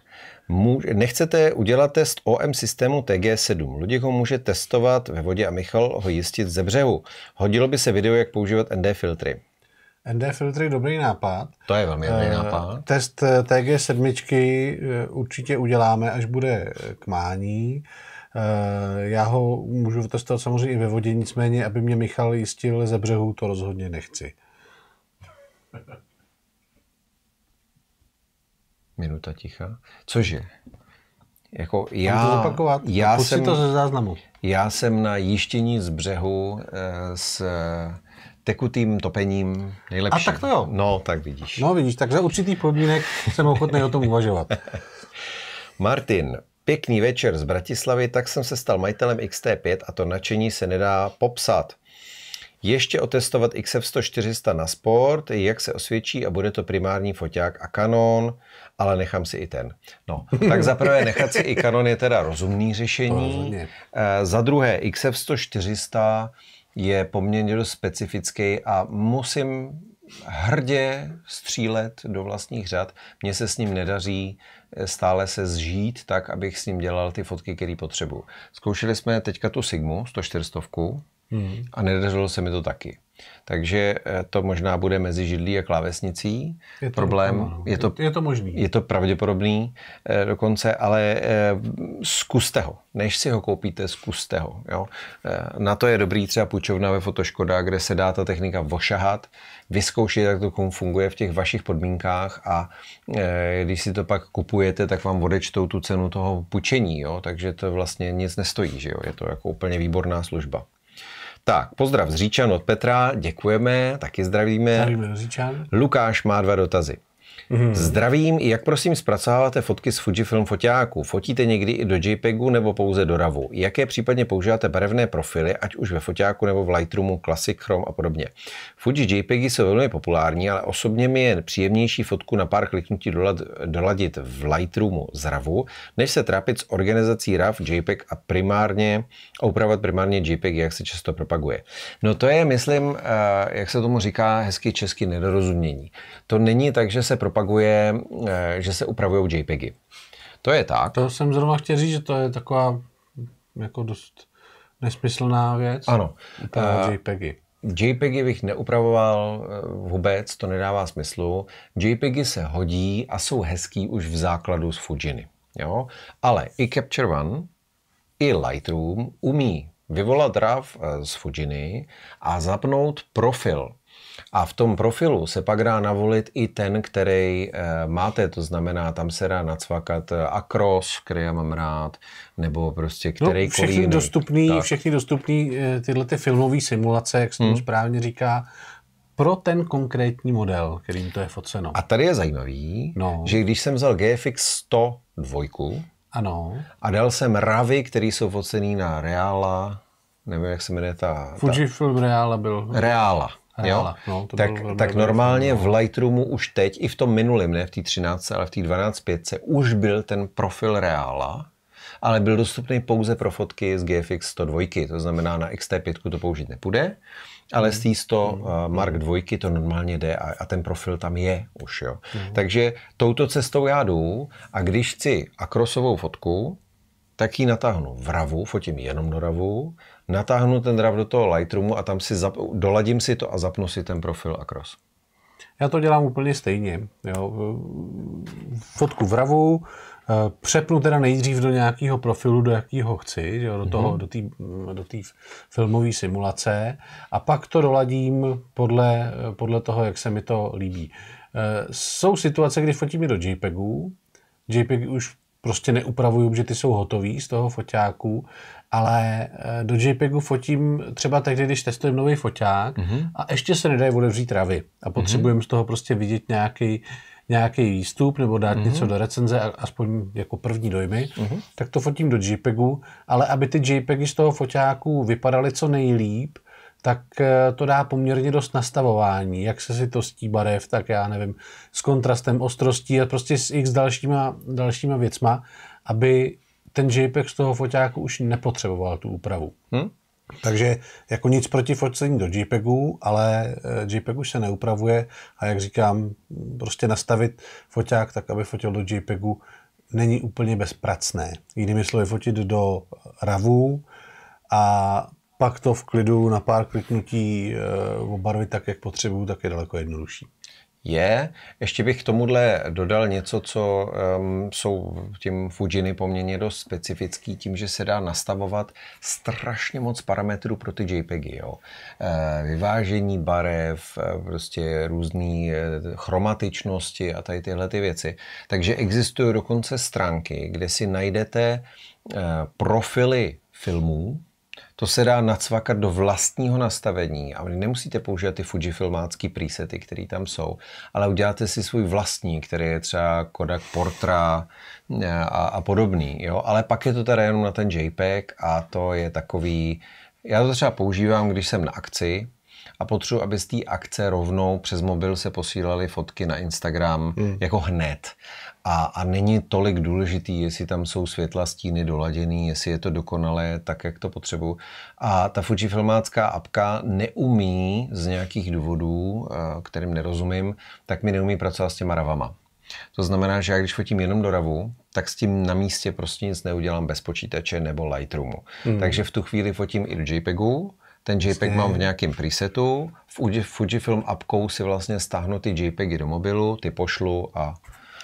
může, nechcete udělat test OM systému TG7. Lidi ho může testovat ve vodě a Michal ho jistit ze břehu. Hodilo by se video, jak používat ND filtry. ND filtry dobrý nápad. To je velmi dobrý eh, nápad. Test eh, TG7 eh, určitě uděláme, až bude k mání. Já ho můžu testovat samozřejmě i ve vodě, nicméně, aby mě Michal jistil ze břehu, to rozhodně nechci. Minuta ticha. Což je? Jako já, opakovat, já jsem, to ze záznamu. Já jsem na jištění z břehu eh, s eh, tekutým topením nejlepší. A tak to jo. No, tak vidíš. No vidíš, tak za určitých podmínek jsem ochotný o tom uvažovat. Martin, pěkný večer z Bratislavy, tak jsem se stal majitelem XT5 a to nadšení se nedá popsat ještě otestovat XF100-400 na sport, jak se osvědčí a bude to primární foťák a kanon, ale nechám si i ten. No, tak za prvé nechat si i kanon je teda rozumný řešení. Rozumně. Eh, za druhé XF100-400 je poměrně dost specifický a musím hrdě střílet do vlastních řad. Mně se s ním nedaří eh, stále se zžít tak, abych s ním dělal ty fotky, které potřebuju. Zkoušeli jsme teďka tu Sigmu 140, Hmm. A nedařilo se mi to taky. Takže eh, to možná bude mezi židlí a klávesnicí je to problém. Je to, je to možný. Je to pravděpodobný eh, dokonce, ale eh, zkuste ho. Než si ho koupíte, zkuste ho. Jo? Eh, na to je dobrý třeba půjčovna ve Fotoškoda, kde se dá ta technika vošahat, vyzkoušet, jak to funguje v těch vašich podmínkách a eh, když si to pak kupujete, tak vám odečtou tu cenu toho půjčení, jo? takže to vlastně nic nestojí. Že jo? Je to jako úplně výborná služba. Tak, pozdrav z Říčan od Petra, děkujeme, taky zdravíme. Zdravíme Říčan. Lukáš má dva dotazy. Hmm. Zdravím, jak prosím zpracováváte fotky z Fujifilm foťáku? Fotíte někdy i do JPEGu nebo pouze do RAVu? Jaké případně používáte barevné profily, ať už ve foťáku nebo v Lightroomu, Classic, Chrome a podobně? Fuji JPEGy jsou velmi populární, ale osobně mi je příjemnější fotku na pár kliknutí dolad, doladit v Lightroomu z RAVu, než se trápit s organizací RAV, JPEG a primárně a upravovat primárně JPEG, jak se často propaguje. No to je, myslím, eh, jak se tomu říká hezky česky nedorozumění. To není tak, že se propaguje propaguje, eh, že se upravují JPEGy. To je tak. To jsem zrovna chtěl říct, že to je taková jako dost nesmyslná věc. Ano. Uh, JPEGy. JPEGy bych neupravoval eh, vůbec, to nedává smyslu. JPEGy se hodí a jsou hezký už v základu z Fujiny. Jo? Ale i Capture One, i Lightroom umí vyvolat RAV z Fujiny a zapnout profil a v tom profilu se pak dá navolit i ten, který eh, máte, to znamená, tam se dá nacvakat eh, Akros, který já mám rád, nebo prostě který no, všechny jiný. dostupný, tak. všechny dostupné eh, tyhle ty filmové simulace, jak se to hmm. správně říká, pro ten konkrétní model, kterým to je foceno. A tady je zajímavý, no. že když jsem vzal GFX 102, ano. A dal jsem ravy, které jsou focený na Reala, nevím, jak se jmenuje ta... Fujifilm ta... Reala byl. Reala. Jo? No, to tak, tak normálně v Lightroomu už teď, i v tom minulém, ne v té 13, ale v té se už byl ten profil Reála, ale byl dostupný pouze pro fotky z GFX 102, to znamená na XT5 to použít nepůjde, ale hmm. z té 100 mm. Eh, Mark 2 to normálně jde a, a ten profil tam je už. Jo. Mm. Takže touto cestou já jdu a když chci akrosovou fotku, tak ji natáhnu v RAVu, fotím jenom do RAVu, natáhnu ten RAV do toho Lightroomu a tam si zap, doladím si to a zapnu si ten profil a cross. Já to dělám úplně stejně. Jo. Fotku v RAVu, eh, přepnu teda nejdřív do nějakého profilu, do jakého chci, jo, do toho, mm-hmm. do do filmové simulace a pak to doladím podle, podle toho, jak se mi to líbí. Eh, jsou situace, kdy fotím do JPEGu, JPEG už prostě neupravuju, protože ty jsou hotový z toho foťáku, ale eh, do JPEGu fotím třeba tehdy, když testujeme nový foťák mm-hmm. a ještě se nedají otevřít ravy a mhm. potřebujeme mm-hmm. z toho prostě vidět nějaký nějaký výstup nebo dát mm-hmm. něco do recenze, aspoň jako první dojmy, mm-hmm. tak to fotím do JPEGu, ale aby ty JPEGy z toho foťáku vypadaly co nejlíp, tak eh, to dá poměrně dost nastavování, jak se si to stí barev, tak já nevím, s kontrastem, ostrostí a prostě s x dalšíma, dalšíma věcma, aby ten JPEG z toho foťáku už nepotřeboval tu úpravu. Hmm? Takže jako nic proti focení do JPEGu, ale eh, JPEG už se neupravuje a jak říkám, prostě nastavit foťák tak, aby fotil do JPEGu, není úplně bezpracné. Jinými slovy, fotit do RAVu a pak to v klidu na pár kliknutí eh, obarvit tak, jak potřebuju, tak je daleko jednodušší. Je. Ještě bych k tomuhle dodal něco, co um, jsou tím Fujiny poměrně dost specifický, tím, že se dá nastavovat strašně moc parametrů pro ty JPEGy. Jo. E, vyvážení barev, eh, prostě různé chromatičnosti a tady tyhle ty věci. Takže existují dokonce stránky, kde si najdete e, profily filmů, to se dá nacvakat do vlastního nastavení a vy nemusíte používat ty Fujifilmácký presety, které tam jsou, ale uděláte si svůj vlastní, který je třeba Kodak Portra eh, a, a podobný. Jo? Ale pak je to teda jenom na ten JPEG a to je takový... Já to třeba používám, když jsem na akci, a potřebuji, aby z té akce rovnou přes mobil se posílaly fotky na Instagram hmm. jako hned. A, a není tolik důležitý, jestli tam jsou světla stíny doladěný, jestli je to dokonalé, tak jak to potřebuju. A ta Fujifilmácká apka neumí z nějakých důvodů, eh, kterým nerozumím, tak mi neumí pracovat s těma ravama. To znamená, že já když fotím jenom do RAVu, tak s tím na místě prostě nic neudělám bez počítače nebo Lightroomu. Mm. Takže v tu chvíli fotím i do JPEGu, ten JPEG mám v nějakém presetu, v Fujifilm appkou si vlastně stáhnu ty JPEGy do mobilu, ty pošlu a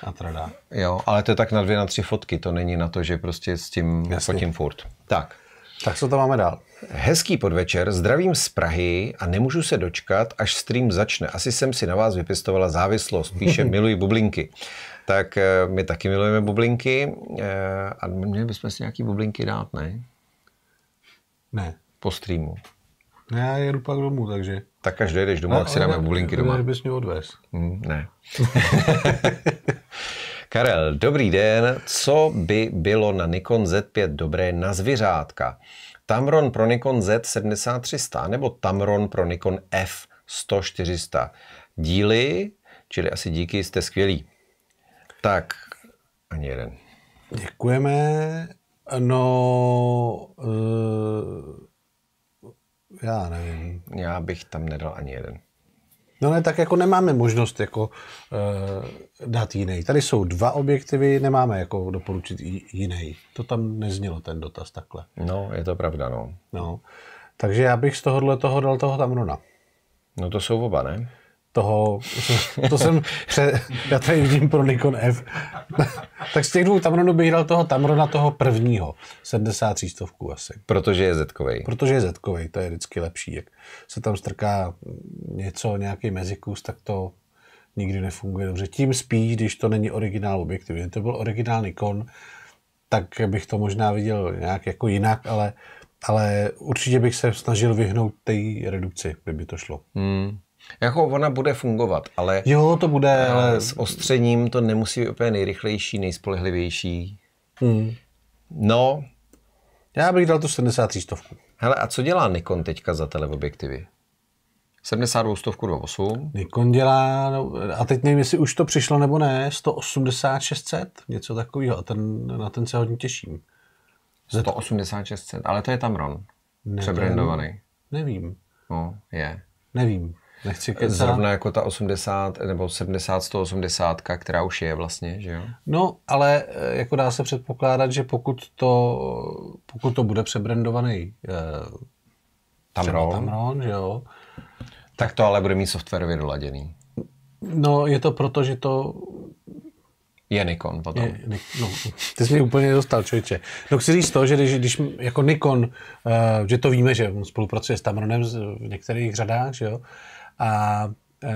a Atrada. Jo, ale to je tak na dvě, na tři fotky, to není na to, že prostě s tím Jasně. fotím furt. Tak. Tak co to máme dál? Hezký podvečer, zdravím z Prahy a nemůžu se dočkat, až stream začne. Asi jsem si na vás vypěstovala závislost, píše miluji bublinky. Tak eh, my taky milujeme bublinky eh, a měli bychom si nějaký bublinky dát, ne? Ne. Po streamu. Ne, já jedu pak domů, takže... Tak až dojedeš domů, no, jak si dáme bublinky doma. Než bys mě odvez. Hmm, ne. Karel, dobrý den. Co by bylo na Nikon Z5 dobré na zvířátka? Tamron pro Nikon Z7300 nebo Tamron pro Nikon F1400? Díly, čili asi díky, jste skvělí. Tak, ani jeden. Děkujeme. No, uh já nevím. Já bych tam nedal ani jeden. No ne, tak jako nemáme možnost jako uh, dát jiný. Tady jsou dva objektivy, nemáme jako doporučit jiný. To tam neznělo ten dotaz takhle. No, je to pravda, no. no. Takže já bych z tohohle toho dal toho Tamrona. No to jsou oba, ne? toho, to jsem, pře, já tady vidím pro Nikon F. tak z těch dvou Tamronů bych dal toho Tamrona toho prvního, 73 stovku asi. Protože je zetkovej. Protože je zetkovej, to je vždycky lepší. Jak se tam strká něco, nějaký mezikus, tak to nikdy nefunguje dobře. Tím spíš, když to není originál objektiv. Kdyby to byl originál Nikon, tak bych to možná viděl nějak jako jinak, ale ale určitě bych se snažil vyhnout té redukci, kdyby to šlo. Hmm. Jako ona bude fungovat, ale... Jo, to bude, eh, ale... S ostřením to nemusí být úplně nejrychlejší, nejspolehlivější. Hmm. No... Já bych dal tu 73 stovku. Hele, a co dělá Nikon teďka za teleobjektivy? 72 stovku 28. Nikon dělá, no, a teď nevím, jestli už to přišlo nebo ne, 186 něco takového, a ten, na ten se hodně těším. 186 ale to je Tamron. Ne, přebrandovaný. Nevím. No, je. Nevím. Nechci kecat. Zrovna jako ta 80 nebo 70, 180, která už je vlastně, že jo? No, ale eh, jako dá se předpokládat, že pokud to, pokud to bude přebrandovaný eh, Tamron, Tamron že jo? Tak to ale bude mít softwarově doladěný. No, je to proto, že to je Nikon potom. Je, no, ty jsi mě úplně dostal, člověče. No chci říct to, že když, když jako Nikon, uh, že to víme, že on spolupracuje s Tamronem v některých řadách, že jo, a e,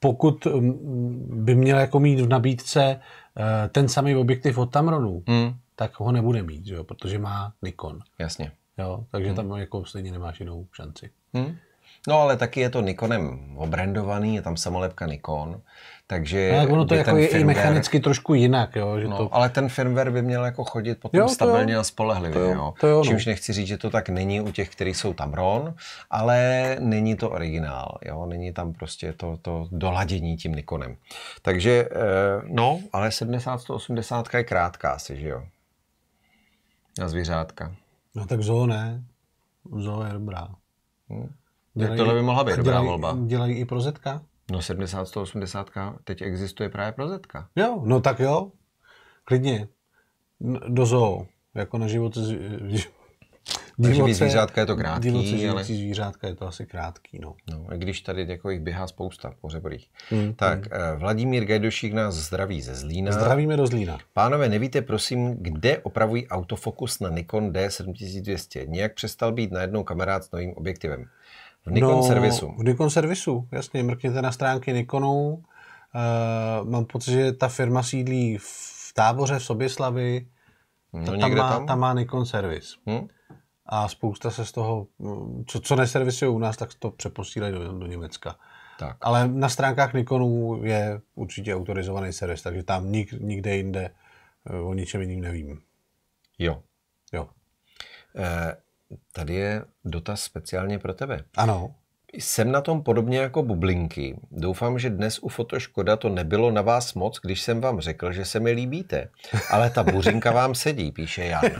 pokud by měl jako mít v nabídce e, ten samý objektiv od Tamronu, mm. tak ho nebude mít, jo? protože má Nikon. Jasně. Jo? Takže mm. tam jako stejně nemáš jinou šanci. Mm. No ale taky je to Nikonem obrandovaný, je tam samolepka Nikon, takže... No, ono to jako je i mechanicky trošku jinak, jo. Že no, to... Ale ten firmware by měl jako chodit potom jo, stabilně jo. a spolehlivě, to jo. jo. To jo no. nechci říct, že to tak není u těch, kteří jsou tam RON, ale není to originál, jo. Není tam prostě to, to doladění tím Nikonem. Takže, eh, no, ale 70-180 je krátká asi, že jo. Na zvířátka. No tak zoo ne. Zoo je dobrá. Hm. Dělají, tohle by mohla být dobrá dělají, volba. Dělají i pro Zetka? No 70, 180, teď existuje právě pro Zetka. Jo, no tak jo, klidně. Do zoo, jako na život z... Divoce, zvířátka je to krátký, divoce ale... zvířátka je to asi krátký, no. no A když tady jako jich běhá spousta pořebrých. Mm, tak, mm. Eh, Vladimír Gajdošík nás zdraví ze Zlína. Zdravíme do Zlína. Pánové, nevíte prosím, kde opravují autofokus na Nikon D7200? Nějak přestal být najednou kamarád s novým objektivem. V Nikon no, servisu. V Nikon servisu, jasně. Mrkněte na stránky Nikonu. Uh, mám pocit, že ta firma sídlí v táboře v Soběslavi. No, ta, tam, má, tam? tam má Nikon servis. Hmm? A spousta se z toho, co, co neservisují u nás, tak to přeposílají do, do Německa. Tak. Ale na stránkách Nikonu je určitě autorizovaný servis, takže tam nik, nikde jinde eh, o ničem jiným nevím. Jo. Jo. Eh, tady je dotaz speciálně pro tebe. Ano. Jsem na tom podobně jako bublinky. Doufám, že dnes u Fotoškoda to nebylo na vás moc, když jsem vám řekl, že se mi líbíte. Ale ta buřinka vám sedí, píše Jan.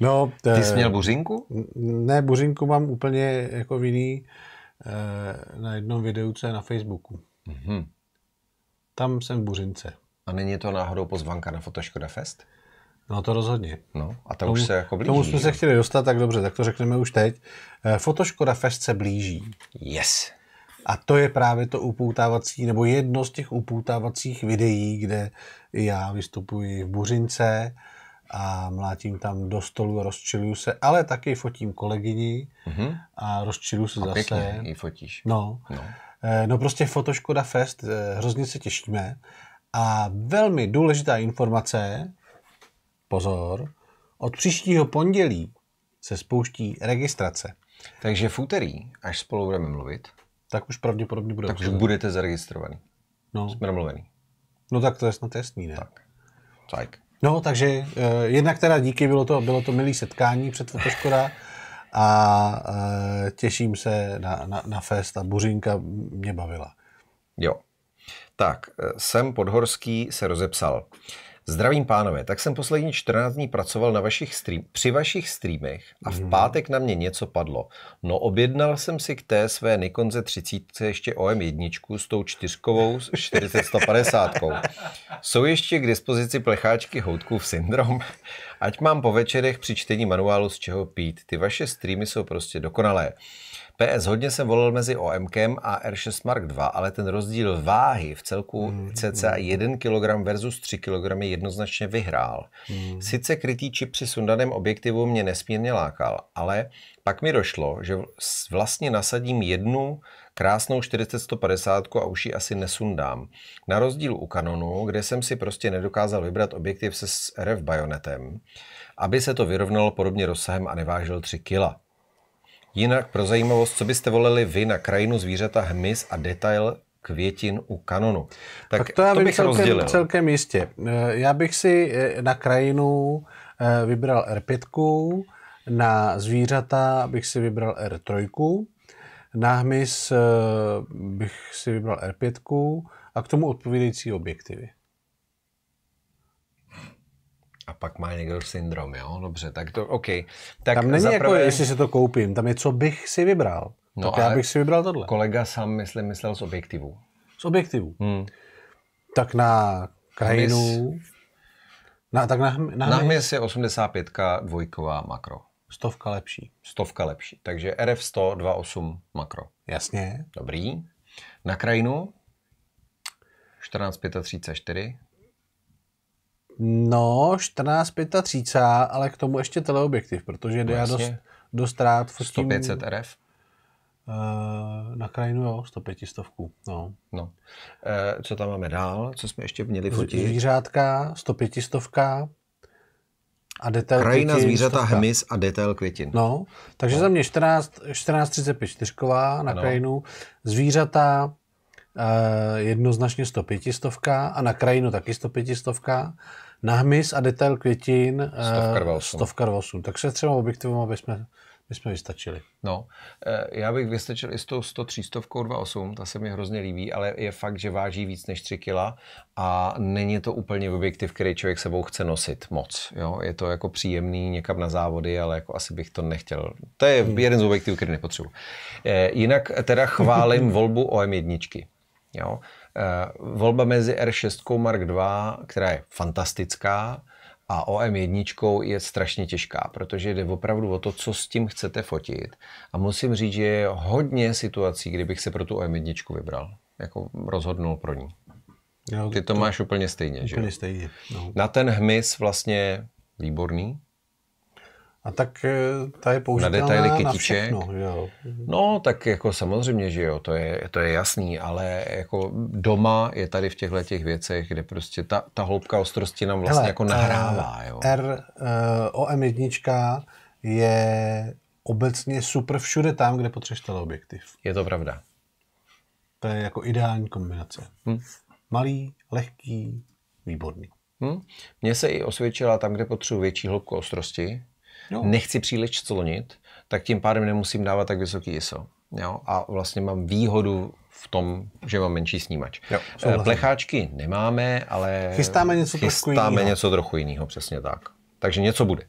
No, Ty eh, jsi měl buřinku? Ne, buřinku mám úplně jako jiný eh, na jednom videu, co je na Facebooku. Mm-hmm. Tam jsem v buřince. A není to náhodou pozvanka na Fotoškoda Fest? No to rozhodně. No, a to tomu, už se jako blíží. Tomu jsme se chtěli dostat, tak dobře, tak to řekneme už teď. Eh, Fotoškoda Fest se blíží. Yes. A to je právě to upoutávací, nebo jedno z těch upoutávacích videí, kde já vystupuji v Buřince a mlátím tam do stolu, rozčiluju se, ale taky fotím kolegyni mm-hmm. a rozčiluju se a zase. Pěkně i fotíš. No. no. Eh, no prostě Fotoškoda Fest, eh, hrozně se těšíme. A velmi důležitá informace, Pozor, od příštího pondělí se spouští registrace. Takže v úterý, až spolu budeme mluvit, tak už pravděpodobně bude. Tak už budete zaregistrovaný. No. Jsme domluvený. No tak to je snad jasný, ne? Tak. tak. No, takže eh, jednak teda díky, bylo to, bylo to milý setkání před Fotoškoda a eh, těším se na, na, na fest a Buřinka mě bavila. Jo. Tak, eh, sem Podhorský se rozepsal. Zdravím pánové, tak jsem poslední 14 dní pracoval na vašich stream, při vašich streamech a v mhm. pátek na mě něco padlo. No objednal jsem si k té své Nikon Z30 ještě OM1 s tou čtyřkovou 4150. Jsou ještě k dispozici plecháčky v syndrom? Ať mám po večerech při čtení manuálu z čeho pít. Ty vaše streamy jsou prostě dokonalé. PS hodně jsem volil mezi OMkem a R6 Mark II, ale ten rozdíl váhy v celku mm, cca mm. 1 kg versus 3 kg jednoznačně vyhrál. Mm. Sice krytý čip při sundaném objektivu mě nesmírně lákal, ale pak mi došlo, že vlastně nasadím jednu krásnou 4150 a už ji asi nesundám. Na rozdíl u Canonu, kde jsem si prostě nedokázal vybrat objektiv se s RF bajonetem, aby se to vyrovnalo podobně rozsahem a nevážil 3 kg. Jinak pro zajímavost, co byste volili vy na krajinu zvířata hmyz a detail květin u kanonu. Tak, tak to, já to bych celkem, rozdělil. celkem jistě. Eh, já bych si eh, na krajinu eh, vybral R5, na zvířata bych si vybral R3, na hmyz bych si vybral R5 a k tomu odpovídající objektivy a pak má někdo syndrom, jo? Dobře, tak to OK. Tak tam není zaprvé... jako, jestli si to koupím, tam je, co bych si vybral. No tak já bych si vybral tohle. Kolega sám, myslím, myslel z objektivu. Z objektivu. Hmm. Tak na krajinu... Hmyz. Na, tak na, na, na hmyz je 85 dvojková makro. Stovka lepší. Stovka lepší. Takže RF 100 28 makro. Jasně. Dobrý. Na krajinu 14, 35, 34. No, 14-35, ale k tomu ještě teleobjektiv, protože no, já dost, dost rád fotím... 1500 RF? Eh, na krajinu jo, 105 stovku. No. no. E, co tam máme dál? Co jsme ještě měli fotit? Zvířátka, 105 stovka a detail Krajina, květin, zvířata, stovka. hmyz a detail květin. No, takže no. za mě 14, 14 35 čtyřková na no. krajinu, zvířata eh, jednoznačně 105 stovka a na krajinu taky 105 stovka na hmyz a detail květin eh, stovka v osm. Tak se třeba objektivům, aby jsme, aby jsme vystačili. No, eh, já bych vystačil i s tou 103 stovkou 28, ta se mi hrozně líbí, ale je fakt, že váží víc než 3 kila a není to úplně objektiv, který člověk sebou chce nosit moc. Jo? Je to jako příjemný někam na závody, ale jako asi bych to nechtěl. To je hmm. jeden z objektivů, který nepotřebuji. Eh, jinak teda chválím volbu OM1. Jo? Eh, volba mezi R6 Mark II, která je fantastická, a OM1 je strašně těžká, protože jde opravdu o to, co s tím chcete fotit. A musím říct, že je hodně situací, kdybych se pro tu OM1 vybral. Jako rozhodnul pro ní. Ty to, to máš úplně stejně, úplně že? Úplně stejně. No. Na ten hmyz vlastně výborný, a tak eh, ta je použitelná na detaily Na všechno, jo. No, tak jako samozřejmě, že jo, to je, to je jasný, ale jako doma je tady v těchto těch věcech, kde prostě ta, ta hloubka ostrosti nám vlastně Hele, jako eh, nahrává. Jo. R, eh, OM1 je obecně super všude tam, kde potřebuješ teleobjektiv. Je to pravda. To je jako ideální kombinace. Hm. Malý, lehký, výborný. Hm? Mně se i osvědčila tam, kde potřebuji větší hloubku ostrosti, no. nechci příliš clonit, tak tím pádem nemusím dávat tak vysoký ISO. Jo? A vlastně mám výhodu v tom, že mám menší snímač. Jo, eh, Plecháčky nemáme, ale chystáme něco chystáme trochu jiného. něco trochu jiného, přesně tak. Takže něco bude.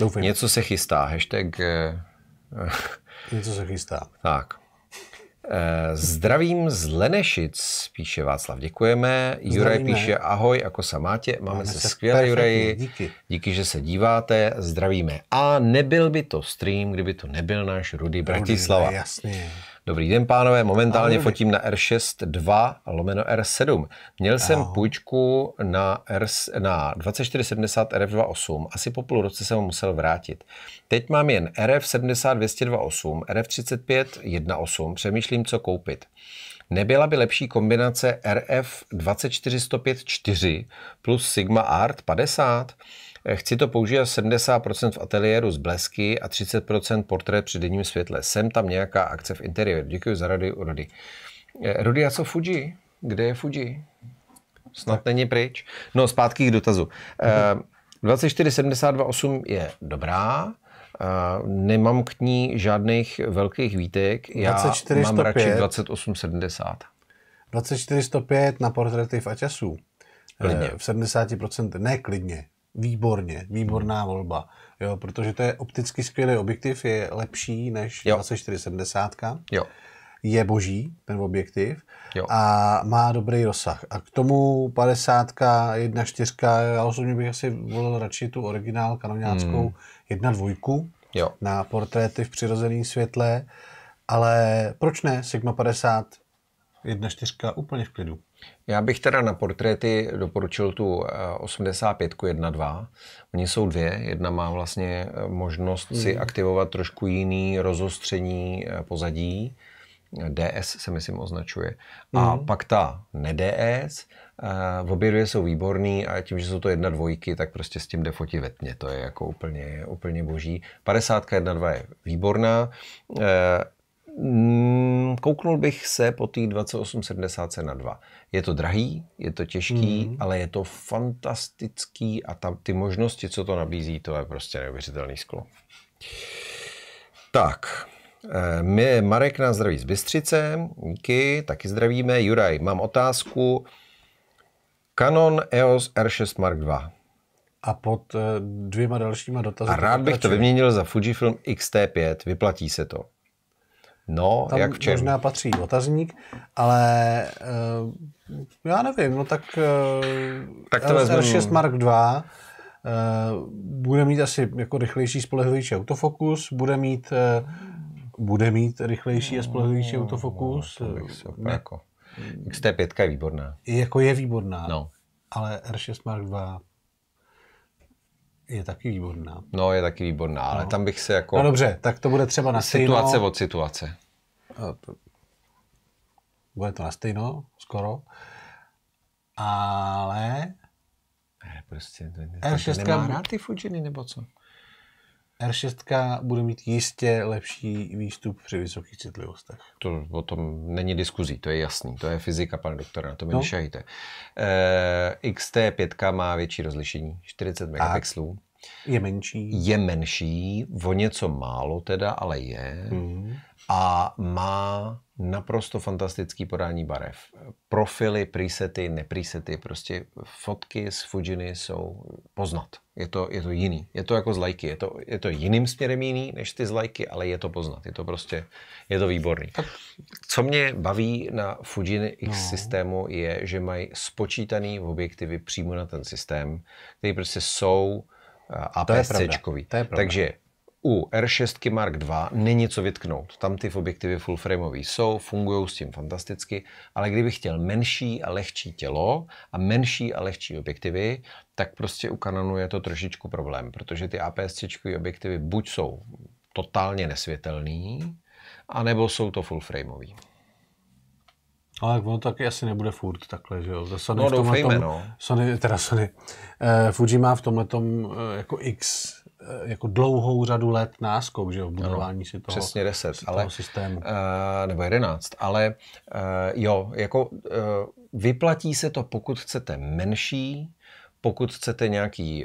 Doufejme. Něco se chystá. Hashtag... Eh, něco se chystá. Tak. Eh, zdravím z Lenešic, píše Václav, děkujeme. Juraj Zdravíme. píše ahoj, jako se máte. Máme, Máme se, se skvěle, Juraj. Díky. Díky, že se díváte. Zdravíme. A nebyl by to stream, kdyby to nebyl náš Rudy Bratislava. Rudy, no jasně. Dobrý den, pánové. Momentálně Ahoj. fotím na r 6 2 lomeno R7. Měl Ahoj. jsem půjčku na, R, na 2470 RF28. Asi po půl roce jsem ho musel vrátit. Teď mám jen RF70 228, RF35 18. Přemýšlím, co koupit. Nebyla by lepší kombinace RF 24105 4 plus Sigma Art 50? Chci to používat 70% v ateliéru z blesky a 30% portrét při denním světle. Jsem tam nějaká akce v interiéru. Děkuji za rady, Rudy. Eh, Rudy, a co Fuji? Kde je Fuji? Snad není pryč. No, zpátky k dotazu. Eh, mhm. 24728 je dobrá, eh, nemám k ní žádných velkých výtek, já 24, mám 105. radši 2870. 2405 na portréty v Aťasu. Klidně. V 70%, ne klidně, výborně, hmm. výborná volba, jo, protože to je opticky skvělý objektiv, je lepší než 2470. Jo. Je boží ten objektiv jo. a má dobrý rozsah. A k tomu 50, 1.4, já osobně bych asi volil radši tu originál kanoňáckou hmm. 1.2 na portréty v přirozeném světle, ale proč ne Sigma 50 1.4 úplně v klidu. Já bych teda na portréty doporučil tu 85 1 2. Oni jsou dvě. Jedna má vlastně eh, možnost hmm. si aktivovat trošku jiný rozostření eh, pozadí. DS se myslím označuje. A mm. pak ta ne-DS, eh, v obě dvě jsou výborný a tím, že jsou to jedna dvojky, tak prostě s tím jde fotit ve tmě. To je jako úplně, úplně boží. 50 1 2 je výborná. Mm, kouknul bych se po té 28,70 na 2. Je to drahý, je to těžký, mm. ale je to fantastický a ta, ty možnosti, co to nabízí, to je prostě neuvěřitelný sklo. Tak, eh, my Marek nás zdraví z Bystřice, díky, taky zdravíme. Juraj, mám otázku. Canon EOS R6 Mark II. A pod eh, dvěma dalšíma dotazy. A rád bych to vyměnil za Fujifilm XT5, vyplatí se to. No, Tam jak v čem? možná patří otazník, ale uh, já nevím, no tak, uh, tak to R6 Mark II uh, eh, bude mít asi jako rychlejší, spolehlivější autofokus, bude mít uh, bude mít rychlejší a spolehlivější no, autofokus. No, super, jako. XT5 je výborná. Jako je výborná, no. ale R6 Mark II je taky výborná. No, je taky výborná, ale no. tam bych se jako... No dobře, tak to bude třeba na Situace stejno. od situace bude to na stejno, skoro. Ale... Ne, prostě... R6 nemá rád ty Fujiny, nebo co? R6 bude mít jistě lepší výstup při vysokých citlivostech. To o tom není diskuzí, to je jasný. To je fyzika, pane doktore, na to mi no. nešahejte. E, eh, XT5 má větší rozlišení, 40 megapixelů. Je menší. Je menší, o něco málo teda, ale je. Mm. A má naprosto fantastický podání barev. Profily, presety, nepresety, prostě fotky z Fujiny jsou poznat. Je to, je to jiný. Je to jako z lajky. Je to, je to jiným směrem jiný než ty z lajky, ale je to poznat. Je to prostě, je to výborný. Co mě baví na Fujiny X no. systému je, že mají spočítaný objektivy přímo na ten systém, který prostě jsou APS-C. Takže u R6 Mark II není co vytknout. Tam ty v objektivy full frameový jsou, fungují s tím fantasticky, ale kdybych chtěl menší a lehčí tělo a menší a lehčí objektivy, tak prostě u Canonu je to trošičku problém, protože ty APS-C objektivy buď jsou totálně nesvětelný, anebo jsou to full frameový. Ale ono taky asi nebude furt takhle, že jo. Sony no, doufejme, tom, no. Sony, teda Sony, eh, Fuji má v tomhle tom eh, jako X eh, jako dlouhou řadu let náskok, že jo, v budování no, si toho, přesně 10, toho eh, ale, systému. Uh, eh, nebo 11, ale uh, jo, jako uh, vyplatí se to, pokud chcete menší, pokud chcete nějaký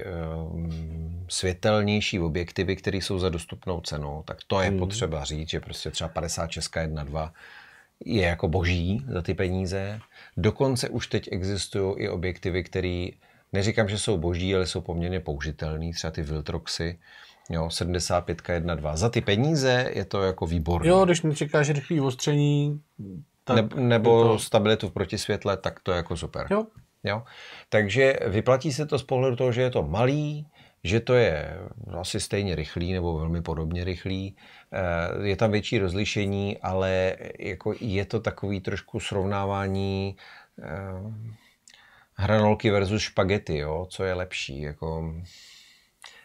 um, světelnější objektivy, které jsou za dostupnou cenu, tak to je hmm. potřeba říct, že prostě třeba 56 1.2 je jako boží za ty peníze. Dokonce už teď existují i objektivy, které neříkám, že jsou boží, ale jsou poměrně použitelné, třeba ty Viltroxy, jo, 75 2. Za ty peníze je to jako výborné. Jo, když nečekáš rychlý ostření, tak ne, nebo to... stabilitu v protisvětle, tak to je jako super. Jo. Jo? Takže vyplatí se to z pohledu toho, že je to malý, že to je asi stejně rychlý nebo velmi podobně rychlý. Eh, je tam větší rozlišení, ale jako je to takový trošku srovnávání eh, hranolky versus špagety, jo? co je lepší. Jako...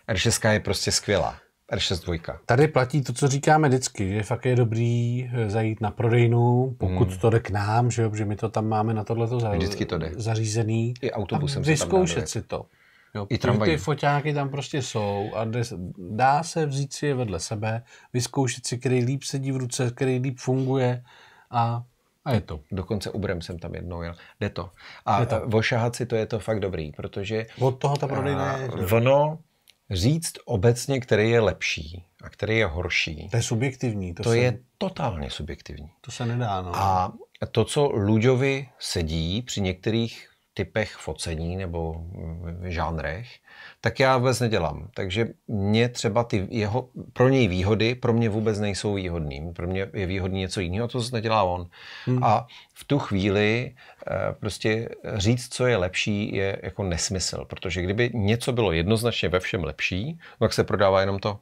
R6 je prostě skvělá. R6 Tady platí to, co říkáme vždycky, že fakt je dobrý eh, zajít na prodejnu, pokud hmm. to jde k nám, že, jo, že my to tam máme na tohleto za, vždycky to jde. zařízený. I autobusem a vyzkoušet si to. Jo, I tramvají. Ty foťáky tam prostě jsou a dá se vzít si je vedle sebe, vyzkoušet si, který líp sedí v ruce, který líp funguje a a je to. Dokonce Ubrem jsem tam jednou jel. Jde to. A Jde to. si to je to fakt dobrý, protože... Od toho ta prodejna eh, je. Vno říct obecně, který je lepší a který je horší. To je subjektivní. To, to se... je totálně subjektivní. To se nedá, no. A to, co Luďovi sedí při některých typech focení nebo žánrech, tak já vůbec nedělám. Takže mě třeba ty jeho, pro něj výhody, pro mě vůbec nejsou výhodný. Pro mě je výhodný něco jiného, co se nedělá on. Hmm. A v tu chvíli eh, prostě říct, co je lepší, je jako nesmysl, protože kdyby něco bylo jednoznačně ve všem lepší, tak se prodává jenom to.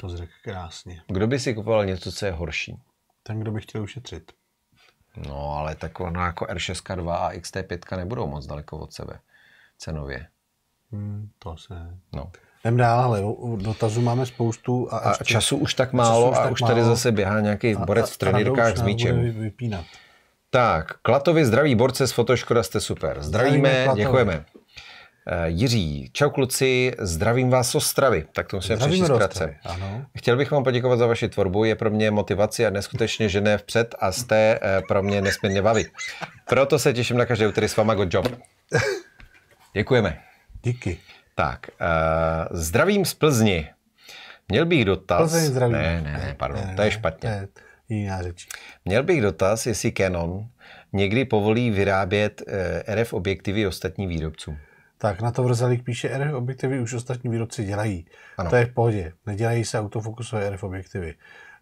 To řekl krásně. Kdo by si kupoval něco, co je horší? Ten, kdo by chtěl ušetřit. No, ale tak ono jako R6 2 a XT5 nebudou moc daleko od sebe cenově. Hmm, to se... No. Jdem dál, ale dotazů máme spoustu. A, a ještě, času už tak málo a, už, a už tady málo. zase běhá nějaký a, borec v trenýrkách s míčem. Vypínat. Tak, Klatovi zdraví borce z Fotoškoda jste super. Zdravíme, Zdravíme Klatovi. děkujeme. Eh, Jiří, čau kluci, zdravím vás z Ostravy. Tak to musím přečíst zkratce. Chtěl bych vám poděkovat za vaši tvorbu, je pro mě motivace a neskutečně žené vpřed a jste eh, pro mě nesmírně baví. Proto se těším na každé úterý s váma Good Job. Děkujeme. Díky. Tak, uh, zdravím z Plzni. Měl bych dotaz... Plzeň zdravím. Ne, ne, ne, pardon, ne, to je špatně. Ne, jiná řeč. Měl bych dotaz, jestli Canon někdy povolí vyrábět RF objektivy ostatní výrobcům. Tak na to Vrzelík píše, RF objektivy už ostatní výrobci dělají. Ano. To je v pohodě. Nedělají se autofokusové RF objektivy.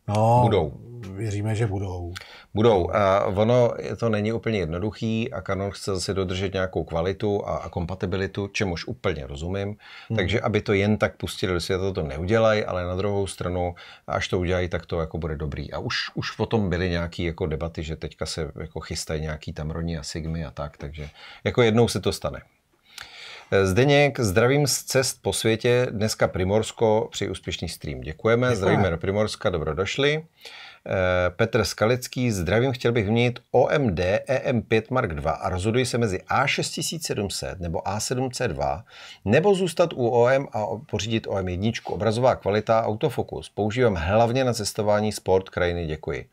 No, budou. Věříme, že budou. Budou. A ono to není úplně jednoduchý a Canon chce zase dodržet nějakou kvalitu a, a kompatibilitu, čemuž úplně rozumím. Hmm. Takže aby to jen tak pustili do světa, to neudělají, ale na druhou stranu, až to udělají, tak to jako bude dobrý. A už, už potom byly nějaké jako debaty, že teďka se jako chystají nějaký tamroni a sigmy a tak, takže jako jednou se to stane. Zdeněk, zdravím z cest po světě, dneska Primorsko při úspěšný stream. Děkujeme, Děkujeme. zdravíme do Primorska, dobrodošli. Eh, Petr Skalický, zdravím, chtěl bych vyměnit OMD EM5 Mark II a rozhoduji se mezi A6700 nebo A7C2, nebo zůstat u OM a pořídit OM1. Obrazová kvalita, autofokus. Používám hlavně na cestování sport krajiny, děkuji.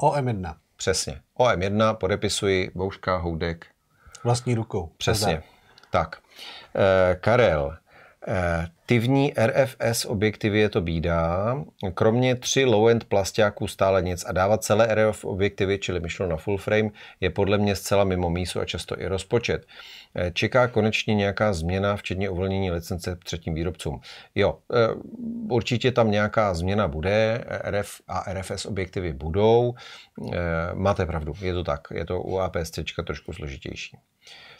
OM1. Přesně. OM1 podepisuji Bouška Houdek. Vlastní rukou. Přesně. Pravda. Tak, eh, Karel, eh, ní RFS objektivy je to bída. Kromě tři low-end plastiáků stále nic a dávat celé RF objektivy, čili myšlo na full frame, je podle mě zcela mimo mísu a často i rozpočet. Eh, čeká konečně nějaká změna, včetně uvolnění licence třetím výrobcům. Jo, určitě tam nějaká změna bude, RF a RFS objektivy budou. Máte pravdu, je to tak, je to u APS-C trošku složitější.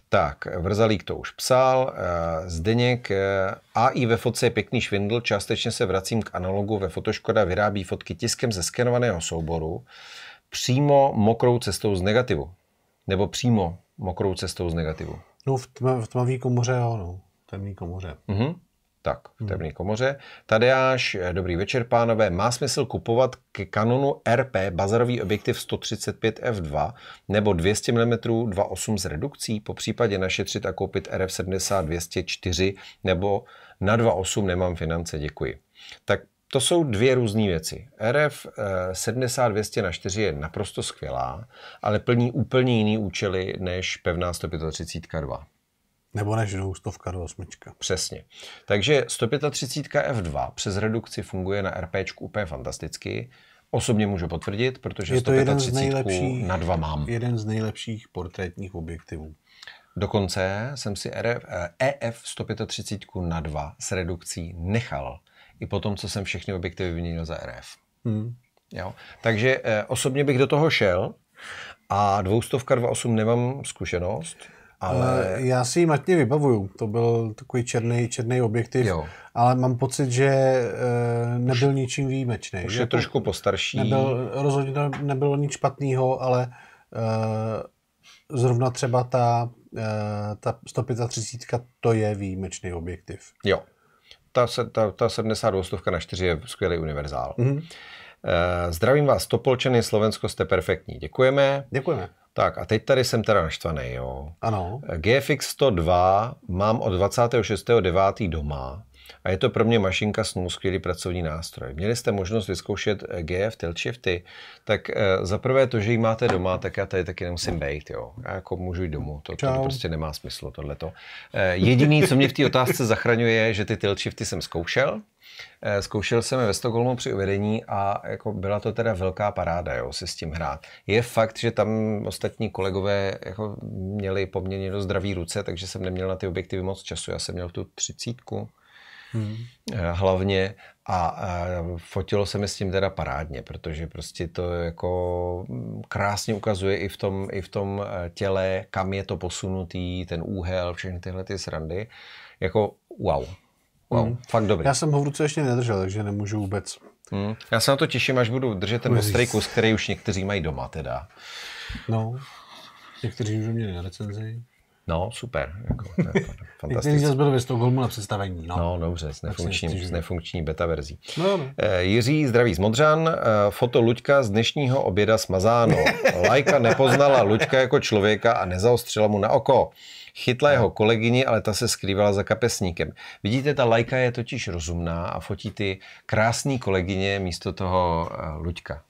Tak, Vrzalík to už psal, eh, Zdeněk, eh, i ve fotce je pěkný švindl, částečně se vracím k analogu, ve Fotoškoda vyrábí fotky tiskem ze skenovaného souboru, přímo mokrou cestou z negativu. Nebo přímo mokrou cestou z negativu. No v, tma, v tmavý komoře, ano, temný komoře. Mm-hmm tak v hmm. temné komoře. Tadeáš, eh, dobrý večer, pánové. Má smysl kupovat k Canonu RP bazarový objektiv 135 f2 nebo 200 mm 2.8 s redukcí? Po případě našetřit a koupit RF 70 204 nebo na 2.8 nemám finance, děkuji. Tak to jsou dvě různé věci. RF 200 eh, na 4 je naprosto skvělá, ale plní úplně jiný účely než pevná 135 2. Nebo než stovka do osmička. Přesně. Takže 135 F2 přes redukci funguje na RP úplně fantasticky. Osobně můžu potvrdit, protože je to 135 na dva mám. Jeden z nejlepších portrétních objektivů. Dokonce jsem si RF, EF 135 na 2 s redukcí nechal. I po tom, co jsem všechny objektivy vyměnil za RF. E hmm. Jo? Takže eh, osobně bych do toho šel a dvoustovka 2.8 nemám zkušenost. Ale... Eh, já si ji matně vybavuju. To byl takový černý, černý objektiv, jo. ale mám pocit, že e, nebyl už, ničím výjimečný. Už je to, jako trošku postarší. Nebyl, rozhodně nebylo nic špatného, ale e, zrovna třeba ta, e, ta 135 to je výjimečný objektiv. Jo. Ta, ta, ta 72 stovka na 4 je skvělý univerzál. Mm-hmm. E, zdravím vás, Topolčany, Slovensko, jste perfektní. Děkujeme. Děkujeme. Tak a teď tady jsem teda naštvaný, jo. Ano. Eh, GFX 102 mám od 26.9. doma a je to pro mě mašinka snů skvělý pracovní nástroj. Měli jste možnost vyzkoušet eh, GF tilt shifty, tak eh, za prvé to, že ji máte doma, tak já tady taky nemusím být, jo. Já jako můžu jít domů, to, to prostě nemá smysl, tohleto. Jediný, co mě v té otázce zachraňuje, je, že ty tilt shifty jsem zkoušel, Eh, zkoušel jsem je ve Stockholmu při uvedení a jako byla to teda velká paráda, jo, se s tím hrát. Je fakt, že tam ostatní kolegové jako měli poměrně dost zdraví ruce, takže jsem neměl na ty objektivy moc času. Já jsem měl tu třicítku, Hmm. Eh, hlavně a fotilo se mi s tím teda parádně, protože prostě to jako mm, krásně ukazuje i v tom, i v tom eh, těle, kam je to posunutý, ten úhel, všechny tyhle ty srandy. Jako wow, Wow, mm. fakt dobrý. Já jsem ho v ruce ještě nedržel, takže nemůžu vůbec. Mm. Já se na to těším, až budu držet ten ostrý kus, který už někteří mají doma teda. No, někteří už měli na recenzi. No, super. Jako, fantastické. Někteří zase byli ve Stockholmu na představení. No, no dobře, s nefunkční, s nefunkční beta verzí. No, no. Uh, Jiří, zdraví z Modřan, Uh, foto Luďka z dnešního oběda smazáno. Lajka nepoznala Luďka jako člověka a nezaostřila mu na oko. Chytla jeho kolegyni, ale ta se skrývala za kapesníkem. Vidíte, ta lajka je totiž rozumná a fotí ty krásný kolegyně místo toho eh, Luďka.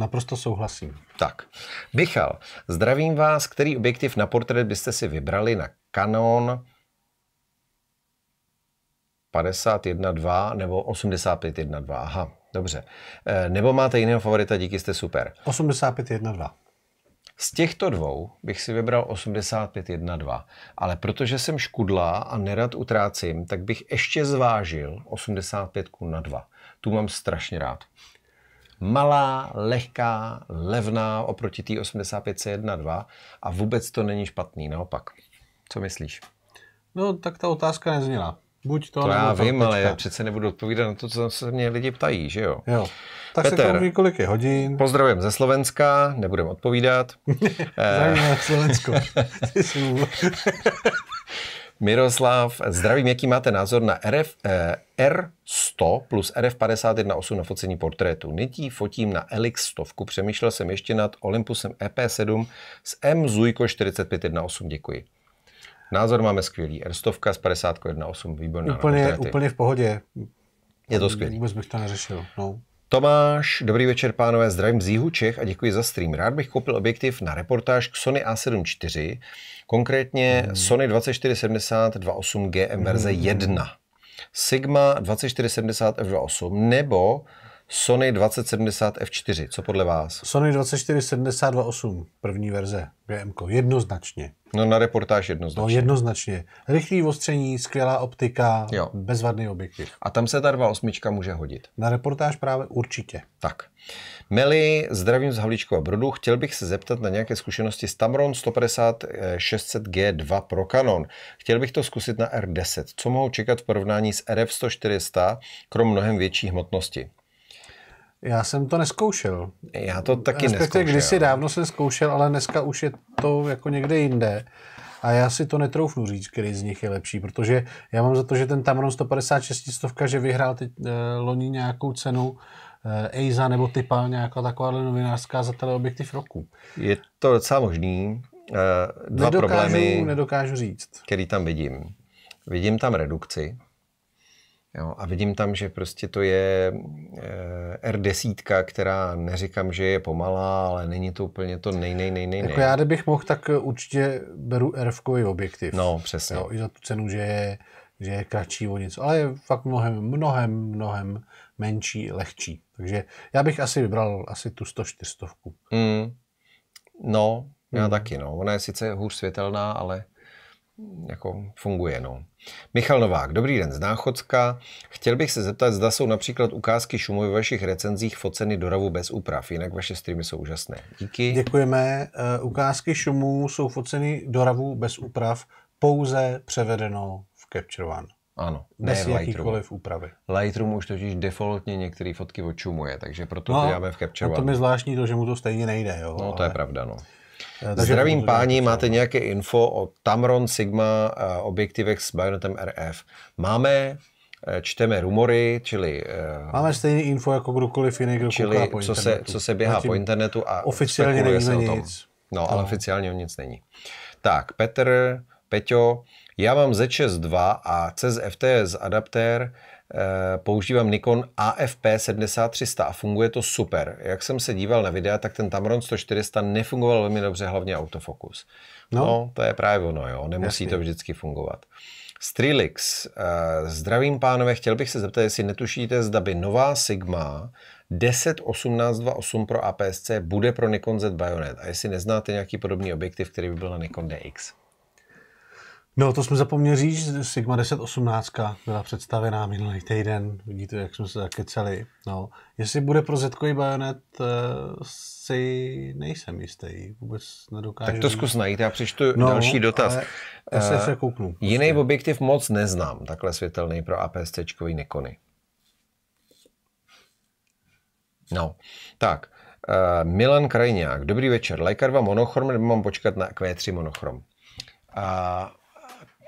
Naprosto souhlasím. Tak. Michal, zdravím vás. Který objektiv na portrét byste si vybrali na Canon 51.2 nebo 85.1.2? Aha, dobře. Eh, nebo máte jiného favorita, díky, jste super. 85.1.2. Z těchto dvou bych si vybral 85.1.2, ale protože jsem škudlá a nerad utrácím, tak bych ještě zvážil 85 na 2. Tu mám strašně rád. Malá, lehká, levná oproti té 85C1.2 a vůbec to není špatný, naopak. Co myslíš? No, tak ta otázka nezněla. Buď to, to já vím, ale já přece nebudu odpovídat na to, co se mě lidi ptají, že jo? Jo. Tak Petr, se to kolik je hodin. Pozdravím ze Slovenska, nebudem odpovídat. Zajímavé Slovensko. Miroslav, zdravím, jaký máte názor na RF, eh, R100 plus RF518 na focení portrétu. Nytí fotím na LX100, přemýšlel jsem ještě nad Olympusem EP7 s M Zujko 4518, děkuji. Názor máme skvělý. R100 z 51.8, výborná. Úplně, úplně v pohodě. Je to skvělé. Vůbec bych to neřešil. No. Tomáš, dobrý večer pánové, zdravím z Jihu Čech a děkuji za stream. Rád bych koupil objektiv na reportáž k Sony A7 IV, konkrétně hmm. Sony 2470 28 GM verze hmm. 1, Sigma 2470 F28 nebo Sony 2070 F4, co podle vás? Sony 2472.8, první verze GM, jednoznačně. No na reportáž jednoznačně. No jednoznačně. Rychlý ostření, skvělá optika, jo. bezvadný objektiv. A tam se ta 2.8 může hodit. Na reportáž právě určitě. Tak. Meli, zdravím z Havlíčkova Brodu. Chtěl bych se zeptat na nějaké zkušenosti s Tamron 150 600G2 pro Canon. Chtěl bych to zkusit na R10. Co mohu čekat v porovnání s RF 140 krom mnohem větší hmotnosti? Já jsem to neskoušel. Já to taky Respektive neskoušel. si dávno jsem zkoušel, ale dneska už je to jako někde jinde. A já si to netroufnu říct, který z nich je lepší, protože já mám za to, že ten Tamron 156 stovka, že vyhrál teď e, loni nějakou cenu e, eh, EISA nebo typa nějaká taková novinářská za teleobjektiv roku. Je to docela možný. E, dva nedokážu, problémy, nedokážu říct. který tam vidím. Vidím tam redukci, Jo, a vidím tam, že prostě to je eh, R10, která neříkám, že je pomalá, ale není to úplně to nej, nej, nej, nej. Jako já, kdybych mohl, tak eh, určitě beru r objektiv. No, přesně. Jo, I za tu cenu, že je, že je kratší o něco. ale je fakt mnohem, mnohem, mnohem menší, lehčí. Takže já bych asi vybral asi tu 104. Mm. No, já mm. taky, no. Ona je sice hůř světelná, ale jako funguje, no. Michal Novák, dobrý den z Náchodska. Chtěl bych se zeptat, zda jsou například ukázky šumu ve vašich recenzích foceny ravu bez úprav, jinak vaše streamy jsou úžasné. Díky. Děkujeme. Eh, ukázky šumů jsou foceny ravu bez úprav, pouze převedeno v Capture One. Ano, bez jakýkoliv úpravy. Lightroom už totiž defaultně některé fotky očumuje, takže proto no, to děláme v Capture One. No to mi zvláštní to, že mu to stejně nejde. Jo, no to ale... je pravda, no. Takže Zdravím páni, máte nějaké info o Tamron Sigma objektivech s bajonetem RF? Máme, eh, čteme rumory, čili... Eh, Máme stejné info jako kdokoliv jiný, kdo čili kouká po co internetu. se, co se běhá Zatím po internetu a oficiálně není se o tom. nic. No, ale no. oficiálně o nic není. Tak, Petr, Peťo, já mám z 2 a CES FTS adaptér, Eh, používám Nikon AFP7300 a funguje to super. Jak jsem se díval na videa, tak ten Tamron 1400 nefungoval velmi dobře, hlavně autofokus. No, no to je právě ono, jo. Nemusí Jasně. to vždycky fungovat. Strilix, eh, zdravím pánové, chtěl bych se zeptat, jestli netušíte, zda by nová Sigma 101828 pro APS-C bude pro Nikon Z Bayonet a jestli neznáte nějaký podobný objektiv, který by byl na Nikon DX. No, to jsme zapomněli říct, Sigma 1018 byla představená minulý týden, vidíte, jak jsme se zakeceli. No, jestli bude pro zetkový bajonet, eh, si nejsem jistý, vůbec nedokážu. Tak to zkus najít, já přečtu no, další dotaz. Já se, se eh, kouknu. Prostě. jiný objektiv moc neznám, takhle světelný pro APS-C Nikony. No, tak. Uh, Milan Krajňák, dobrý večer. Leica 2 monochrom, nebo mám počkat na Q3 monochrom? A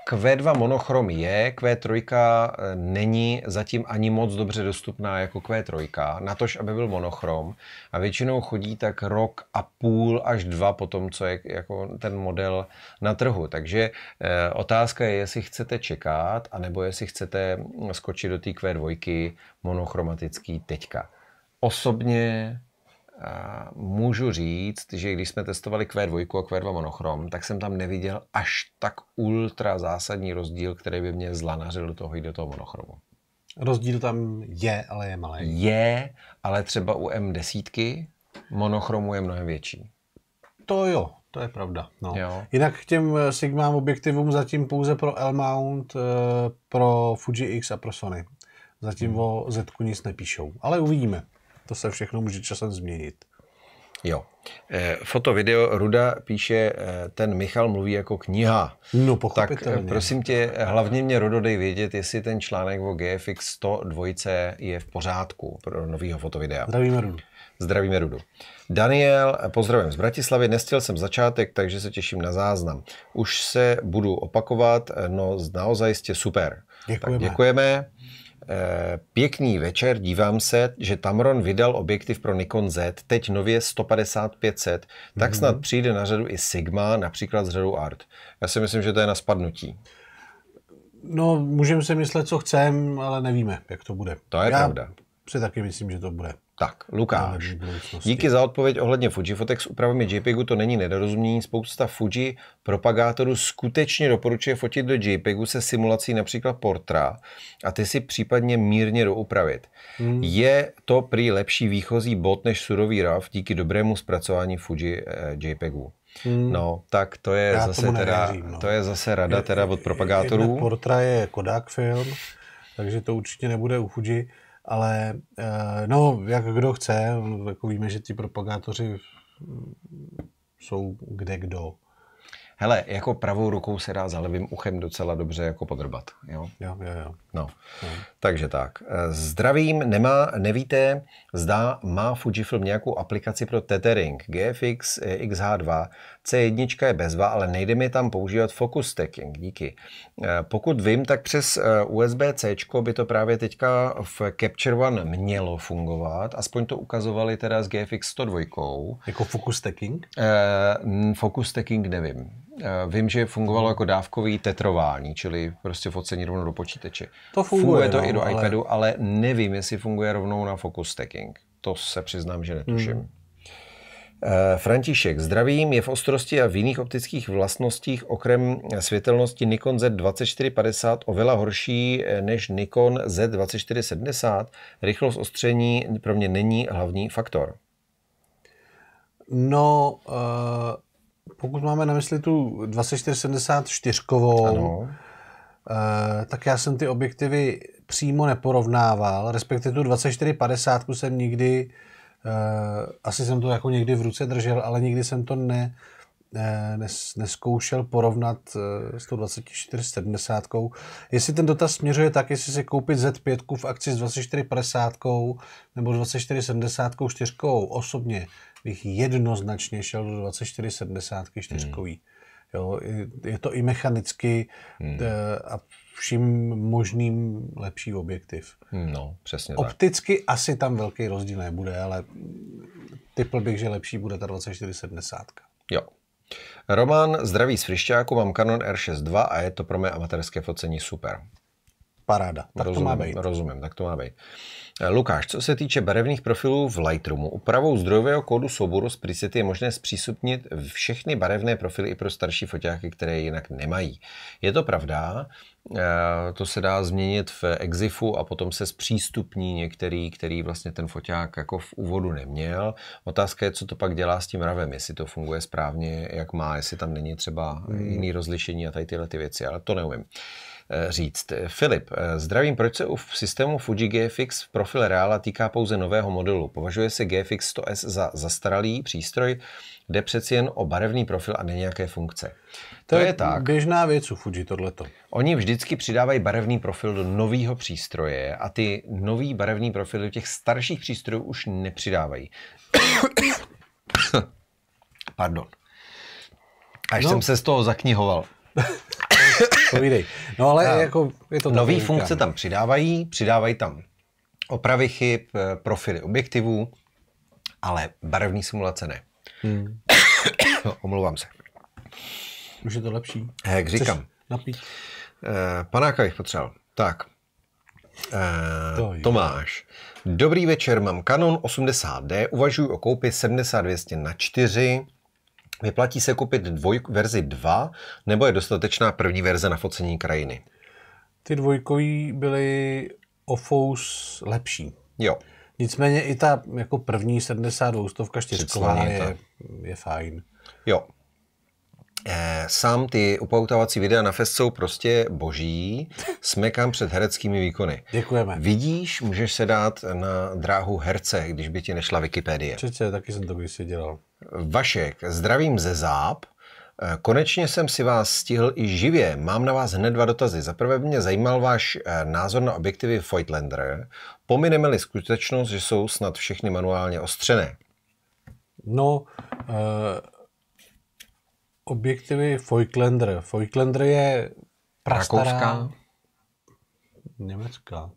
Q2 monochrom je, Q3 eh, není zatím ani moc dobře dostupná jako Q3, natož aby byl monochrom a většinou chodí tak rok a půl až dva po tom, co je jako ten model na trhu. Takže e, otázka je, jestli chcete čekat, anebo jestli chcete hm, skočit do té Q2 monochromatický teďka. Osobně můžu říct, že když jsme testovali Q2 a Q2 monochrom, tak jsem tam neviděl až tak ultra zásadní rozdíl, který by mě zlanařil do toho i do toho monochromu. Rozdíl tam je, ale je malý. Je, ale třeba u M10 monochromu je mnohem větší. To jo, to je pravda. No. Jo. Jinak k těm eh, Sigma objektivům zatím pouze pro L-mount, eh, pro Fuji X a pro Sony. Zatím hmm. o z nic nepíšou, ale uvidíme to se všechno může časem změnit. Jo. E, foto, video, Ruda píše, eh, ten Michal mluví jako kniha. No, eh, pochopitelně. Tak prosím tě, hlavně mě, Rodo, dej vědět, jestli ten článek o GFX 102 je v pořádku pro novýho fotovidea. Zdravíme Rudu. Zdravíme Rudu. Daniel, pozdravím z Bratislavy, nestěl jsem začátek, takže se těším na záznam. Už se budu opakovat, no naozaj jste super. Děkujeme. Tak děkujeme. Pěkný večer, dívám se, že Tamron vydal objektiv pro Nikon Z, teď nově 150 tak tak mm-hmm. snad přijde na řadu i Sigma, například z řadu Art. Já si myslím, že to je na spadnutí. No, můžeme si myslet, co chceme, ale nevíme, jak to bude. To je Já pravda. si taky myslím, že to bude. Tak, Lukáš. Díky za odpověď ohledně Fujifotek s úpravami JPEGu to není nedorozumění. Spousta Fuji propagátorů skutečně doporučuje fotit do JPEGu se simulací například portra a ty si případně mírně doupravit. Hmm. Je to prý lepší výchozí bod než surový RAV díky dobrému zpracování Fuji eh, JPEGu. Hmm. No, tak to je Já zase teda, no. to je zase rada teda od propagátorů. Portra je Kodak film, takže to určitě nebude u Fuji ale eh, no, jak kdo chce, jako víme, že ti propagátoři jsou kde kdo. Hele, jako pravou rukou se dá za levým uchem docela dobře jako podrbat. Jo, jo, jo. jo. No. Jo. Takže tak. Eh, zdravím, nemá, nevíte, zdá, má Fujifilm nějakou aplikaci pro tethering GFX eh, XH2 C1 je bezva, ale nejde mi tam používat focus stacking, díky. Eh, pokud vím, tak přes eh, USB-C by to právě teďka v Capture One mělo fungovat, aspoň to ukazovali teda s GFX 102. Jako focus stacking? Eh, focus stacking nevím. Vím, že fungovalo jako dávkový tetrování, čili prostě focení rovnou do počítače. To funguje, funguje to no, i do ale... iPadu, ale nevím, jestli funguje rovnou na focus stacking. To se přiznám, že netuším. Hmm. Eh, František, zdravím, je v ostrosti a v jiných optických vlastnostích okrem světelnosti Nikon Z2450 ovela horší eh, než Nikon Z2470. Rychlost ostření pro mě není hlavní faktor. No, eh, pokud máme na mysli tu 2474, ano. tak já jsem ty objektivy přímo neporovnával, respektive tu 2450 jsem nikdy Eh, asi jsem to jako někdy v ruce držel, ale nikdy jsem to ne, eh, nes, neskoušel porovnat s tou 2470. Jestli ten dotaz směřuje tak, jestli si koupit Z5 v akci s 2450 nebo 2470 čtyřkou, osobně bych jednoznačně šel do 2470 čtyřkový. Hmm. Jo, je to i mechanicky hmm. Eh, a vším možným lepší objektiv. No, přesně Opticky asi tam velký rozdíl nebude, ale typl bych, že lepší bude ta 2470. Jo. Roman, zdraví z Frišťáku, mám Canon r 6 II a je to pro mé amatérské focení super. Paráda, tak rozumím, to má být. Rozumím, tak to má být. Eh, Lukáš, co se týče barevných profilů v Lightroomu, upravou zdrojového kódu souboru z presety je možné zpřísupnit všechny barevné profily i pro starší fotáky, které jinak nemají. Je to pravda, Eh, to se dá změnit v EXIFu a potom se zpřístupní některý, který vlastně ten foťák jako v úvodu neměl. Otázka je, co to pak dělá s tím ravem, jestli to funguje správně, jak má, jestli tam není třeba hmm. jiný rozlišení a tady tyhle ty věci, ale to neumím eh, říct. Filip, eh, zdravím, proč se u systému Fuji GFX profil Reala týká pouze nového modelu? Považuje se GFX 100S za zastaralý přístroj? jde přeci jen o barevný profil a ne nějaké funkce. To, to je, je tak. běžná věc u Fuji tohleto. Oni vždycky přidávají barevný profil do nového přístroje a ty nový barevný do těch starších přístrojů už nepřidávají. Pardon. Až no. jsem se z toho zaknihoval. Povídej. No ale a jako je to Nový funkce říkám. tam přidávají, přidávají tam opravy chyb, eh, profily objektivů, ale barevní simulace ne. Hmm. No, omlouvám se. Už je to lepší. Eh, jak říkám. napít? Eh, panáka bych potřeboval. Tak. Eh, to Tomáš. Dobrý večer, mám Canon 80D, uvažuji o koupi 7200 na 4 Vyplatí se koupit dvoj, verzi 2, nebo je dostatečná první verze na focení krajiny? Ty dvojkový byly o fous lepší. Jo. Nicméně i ta jako první 72 stovka čtyřková je, je, je fajn. Jo. Eh, sám ty upoutávací videa na fest jsou prostě boží. Smekám před hereckými výkony. Děkujeme. Vidíš, můžeš se dát na dráhu herce, když by ti nešla Wikipedie. Přece, taky jsem to kdysi dělal. Vašek, zdravím ze Záp. Eh, konečně jsem si vás stihl i živě. Mám na vás hned dva dotazy. Za prvé mě zajímal váš eh, názor na objektivy Voigtlander. Pomineme-li skutečnost, že jsou snad všechny manuálně ostřené. No, eh, objektivy Voigtlander. Voigtlander je prastará... Rakouská? Německá.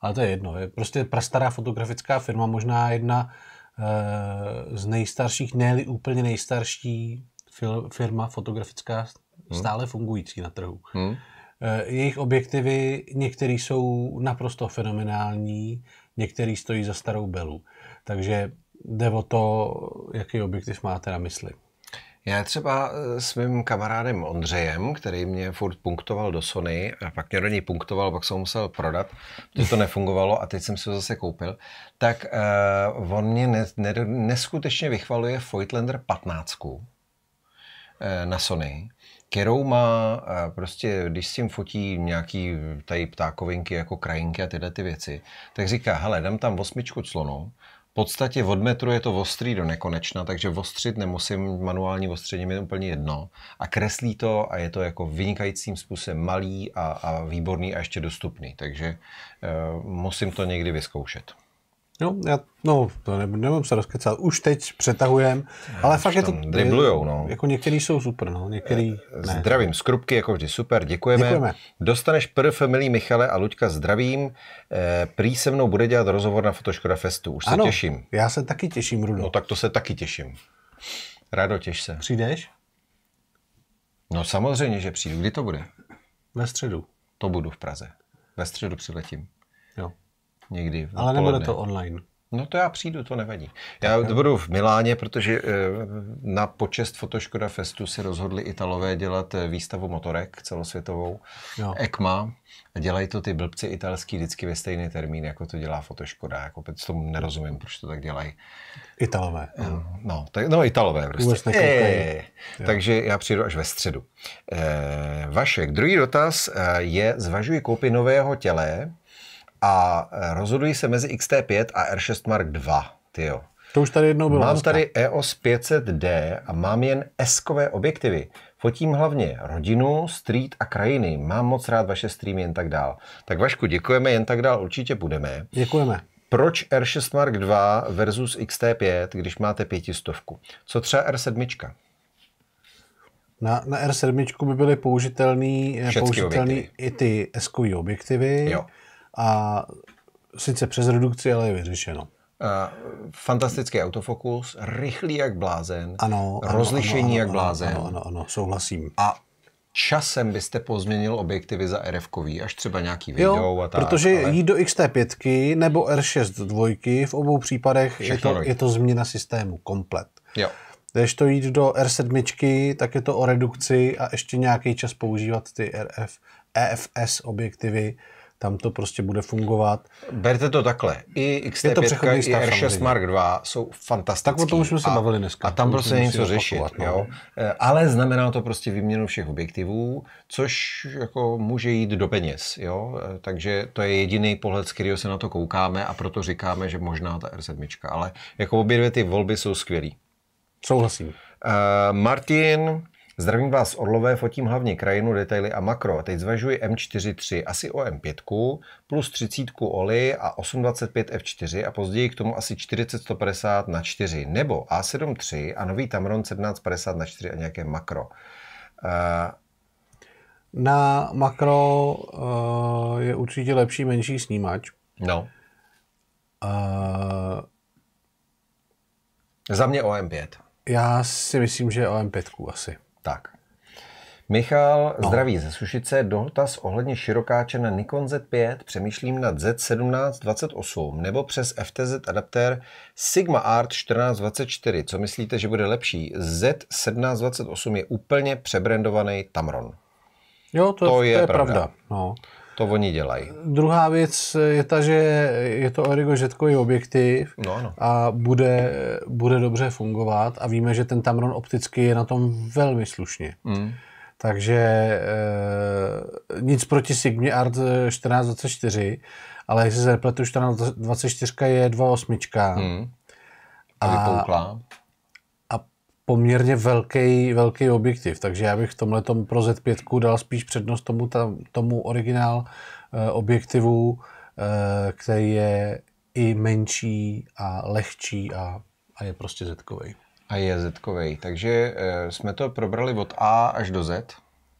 Ale to je jedno. Je prostě prastará fotografická firma, možná jedna eh, z nejstarších, ne úplně nejstarší firma fotografická hmm. stále hmm. fungující na trhu. Hmm. Eh, jejich objektivy, některé jsou naprosto fenomenální, některé stojí za starou belu. Takže jde o to, jaký objektiv máte na mysli. Já třeba eh, svým kamarádem Ondřejem, který mě furt punktoval do Sony a pak mě do něj punktoval, pak jsem ho musel prodat, protože to nefungovalo a teď jsem si ho zase koupil, tak uh, on mě ne, ne, neskutečně vychvaluje Voigtlander 15. Eh, na Sony, kterou má eh, prostě, když si fotí nějaký eh, tady ptákovinky jako krajinky a tyhle ty věci, tak říká, hele, dám tam osmičku clonu, v podstatě od metru je to ostrý do nekonečna, takže ostřit nemusím, manuální ostření mi je úplně jedno. A kreslí to a je to jako vynikajícím způsobem malý a, a výborný a ještě dostupný, takže e, musím to někdy vyzkoušet. No, já, no to ne, nemám se rozkecat. Už teď přetahujem, ale já, fakt je to... Driblujou, no. Jako některý jsou super, no, některý eh, ne. Zdravím, skrupky jako vždy super, děkujeme. děkujeme. Dostaneš prv, milý Michale a Luďka, zdravím. E, prý se mnou bude dělat rozhovor na Fotoškoda Festu, už se ano, těším. já se taky těším, Rudo. No tak to se taky těším. Rádo, těš se. Přijdeš? No samozřejmě, že přijdu. Kdy to bude? Ve středu. To budu v Praze. Ve středu přiletím. Jo někdy. Ale nebude to online. No to já přijdu, to nevadí. Já to budu v Miláně, protože eh, na počest Fotoškoda Festu si rozhodli Italové dělat eh, výstavu motorek celosvětovou, jo. ECMA. A dělají to ty blbci italský vždycky ve stejný termín, jako to dělá Fotoškoda. Jako tomu nerozumím, proč to tak dělají. Italové. No, no, tak, no Italové prostě. E, e, takže já přijdu až ve středu. E, Vašek, druhý dotaz je, zvažuji koupit nového těle, a eh, rozhoduji se mezi XT5 a R6 Mark II. Tyjo. To už tady jednou bylo. Mám tady EOS 500D a mám jen s objektivy. Fotím hlavně rodinu, street a krajiny. Mám moc rád vaše streamy jen tak dál. Tak Vašku, děkujeme, jen tak dál určitě budeme. Děkujeme. Proč R6 Mark II versus XT5, když máte pětistovku? Co třeba R7? Na, na R7 by byly použitelné eh, i ty s objektivy. Jo a sice přes redukci, ale je vyřešeno. A fantastický autofokus, rychlý jak blázen, ano, rozlišení ano, ano, jak blázen. Ano, ano, ano, souhlasím. A časem byste pozměnil objektivy za rf až třeba nějaký jo, a tak. Protože ale... jít do XT5 nebo R6 dvojky, v obou případech je to, je to změna systému komplet. Jo. Když to jít do R7, tak je to o redukci a ještě nějaký čas používat ty RF, EFS objektivy, tam to prostě bude fungovat. Berte to takhle. I XT5, je to i R6 Mark II jsou fantastické. Tak o tom už jsme se bavili dneska. A tam prostě něco řešit. Opakovat, no. jo? Eh, ale znamená to prostě výměnu všech objektivů, což jako může jít do peněz. Jo? Eh, takže to je jediný pohled, z kterého se na to koukáme a proto říkáme, že možná ta R7. Ale jako obě dvě ty volby jsou skvělé. Souhlasím. Uh, Martin Zdravím vás Orlové, fotím hlavně krajinu, detaily a makro. Teď zvažuji M43 asi o M5, plus 30 oli a 825 F4 a později k tomu asi 40 150 na 4 nebo A7 a nový Tamron 1750 na 4 a nějaké makro. Uh, na makro uh, je určitě lepší menší snímač. No. Uh, Za mě OM5. Já si myslím, že OM5 asi. Tak. Michal, no. zdraví ze Sušice, dotaz ohledně širokáče na Nikon Z5, přemýšlím na Z1728 nebo přes FTZ adaptér Sigma Art 1424. Co myslíte, že bude lepší? Z1728 je úplně přebrandovaný Tamron. Jo, to, to je, to je pravda. pravda. No. To oni dělají. Druhá věc je ta, že je to Origo žetkový objektiv no, ano. a bude, bude dobře fungovat a víme, že ten Tamron opticky je na tom velmi slušně. Mm. Takže e, nic proti Sigmě Art 1424, ale jestli se nepletu, 1424 je 2.8. Mm. A, vypouklá poměrně velký, velký objektiv, takže já bych v tomhle pro Z5 dal spíš přednost tomu, tam, tomu originál eh, objektivu, eh, který je i menší a lehčí a, a je prostě zetkovej. A je zetkovej, takže eh, jsme to probrali od A až do Z.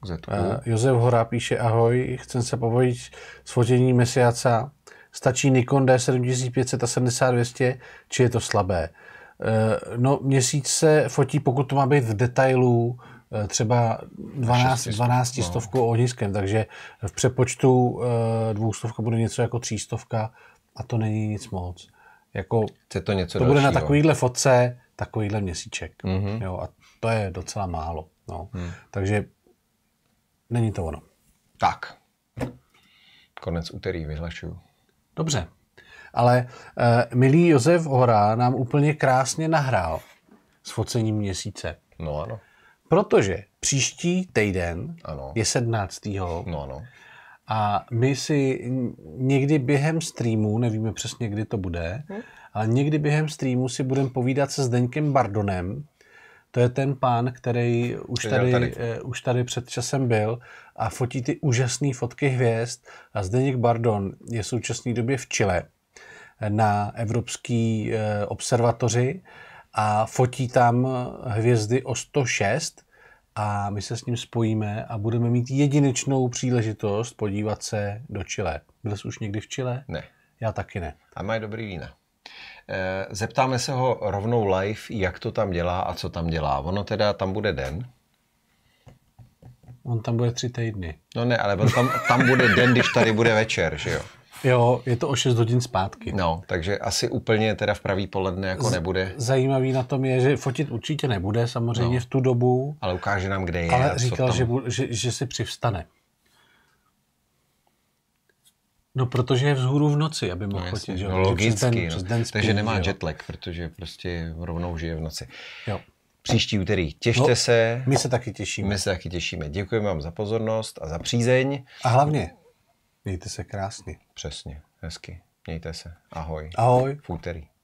Zetku. Josef Hora píše, ahoj, chci se pobavit s fotění Mesiaca. Stačí Nikon D7500 a 7200, či je to slabé? Eh, no, měsíc se fotí, pokud to má být v detailu, eh, třeba 12, 12 stovkou no. ohniskem, takže v přepočtu eh, dvoustovka bude něco jako třístovka a to není nic moc. Jako, Chce to něco to bude na takovýhle fotce takovýhle měsíček. Mm-hmm. Jo, a to je docela málo. No. Mm. Takže není to ono. Tak. Konec úterý vyhlašuju. Dobře. Ale uh, milý Josef Hora nám úplně krásně nahrál s focením měsíce. No ano. Protože příští týden ano. je 17. No ano. A my si někdy během streamu, nevíme přesně, kdy to bude, hm? ale někdy během streamu si budeme povídat se Zdeňkem Bardonem, to je ten pán, který už tady, tady. Eh, už tady před časem byl a fotí ty úžasné fotky hvězd. A Zdeněk Bardon je v současné době v Chile na Evropský eh, observatoři a fotí tam hvězdy o 106 a my se s ním spojíme a budeme mít jedinečnou příležitost podívat se do Chile. Byl jsi už někdy v Chile? Ne. Já taky ne. A mají dobrý vína. Eh, zeptáme se ho rovnou live, jak to tam dělá a co tam dělá. Ono teda tam bude den. On tam bude tři týdny. No ne, ale tam, tam bude den, když tady bude večer, že jo? Jo, je to o 6 hodin zpátky. No, takže asi úplně teda v pravý poledne jako Z- nebude. Zajímavý na tom je, že fotit určitě nebude samozřejmě no. v tu dobu. Ale ukáže nám, kde je. Ale říkal, tam... že, že, že si přivstane. No, protože je vzhůru v noci, aby mohl no, jasný, fotit. Že? No, logicky, Ten, no. Ten spí, takže nemá jo. jetlag, protože prostě rovnou žije v noci. Jo. Příští úterý. Těšte no, se. My se taky těšíme. My se taky těšíme. Děkujeme vám za pozornost a za přízeň. A hlavně Mějte se krásně. Přesně, hezky. Mějte se. Ahoj. Ahoj. V úterý.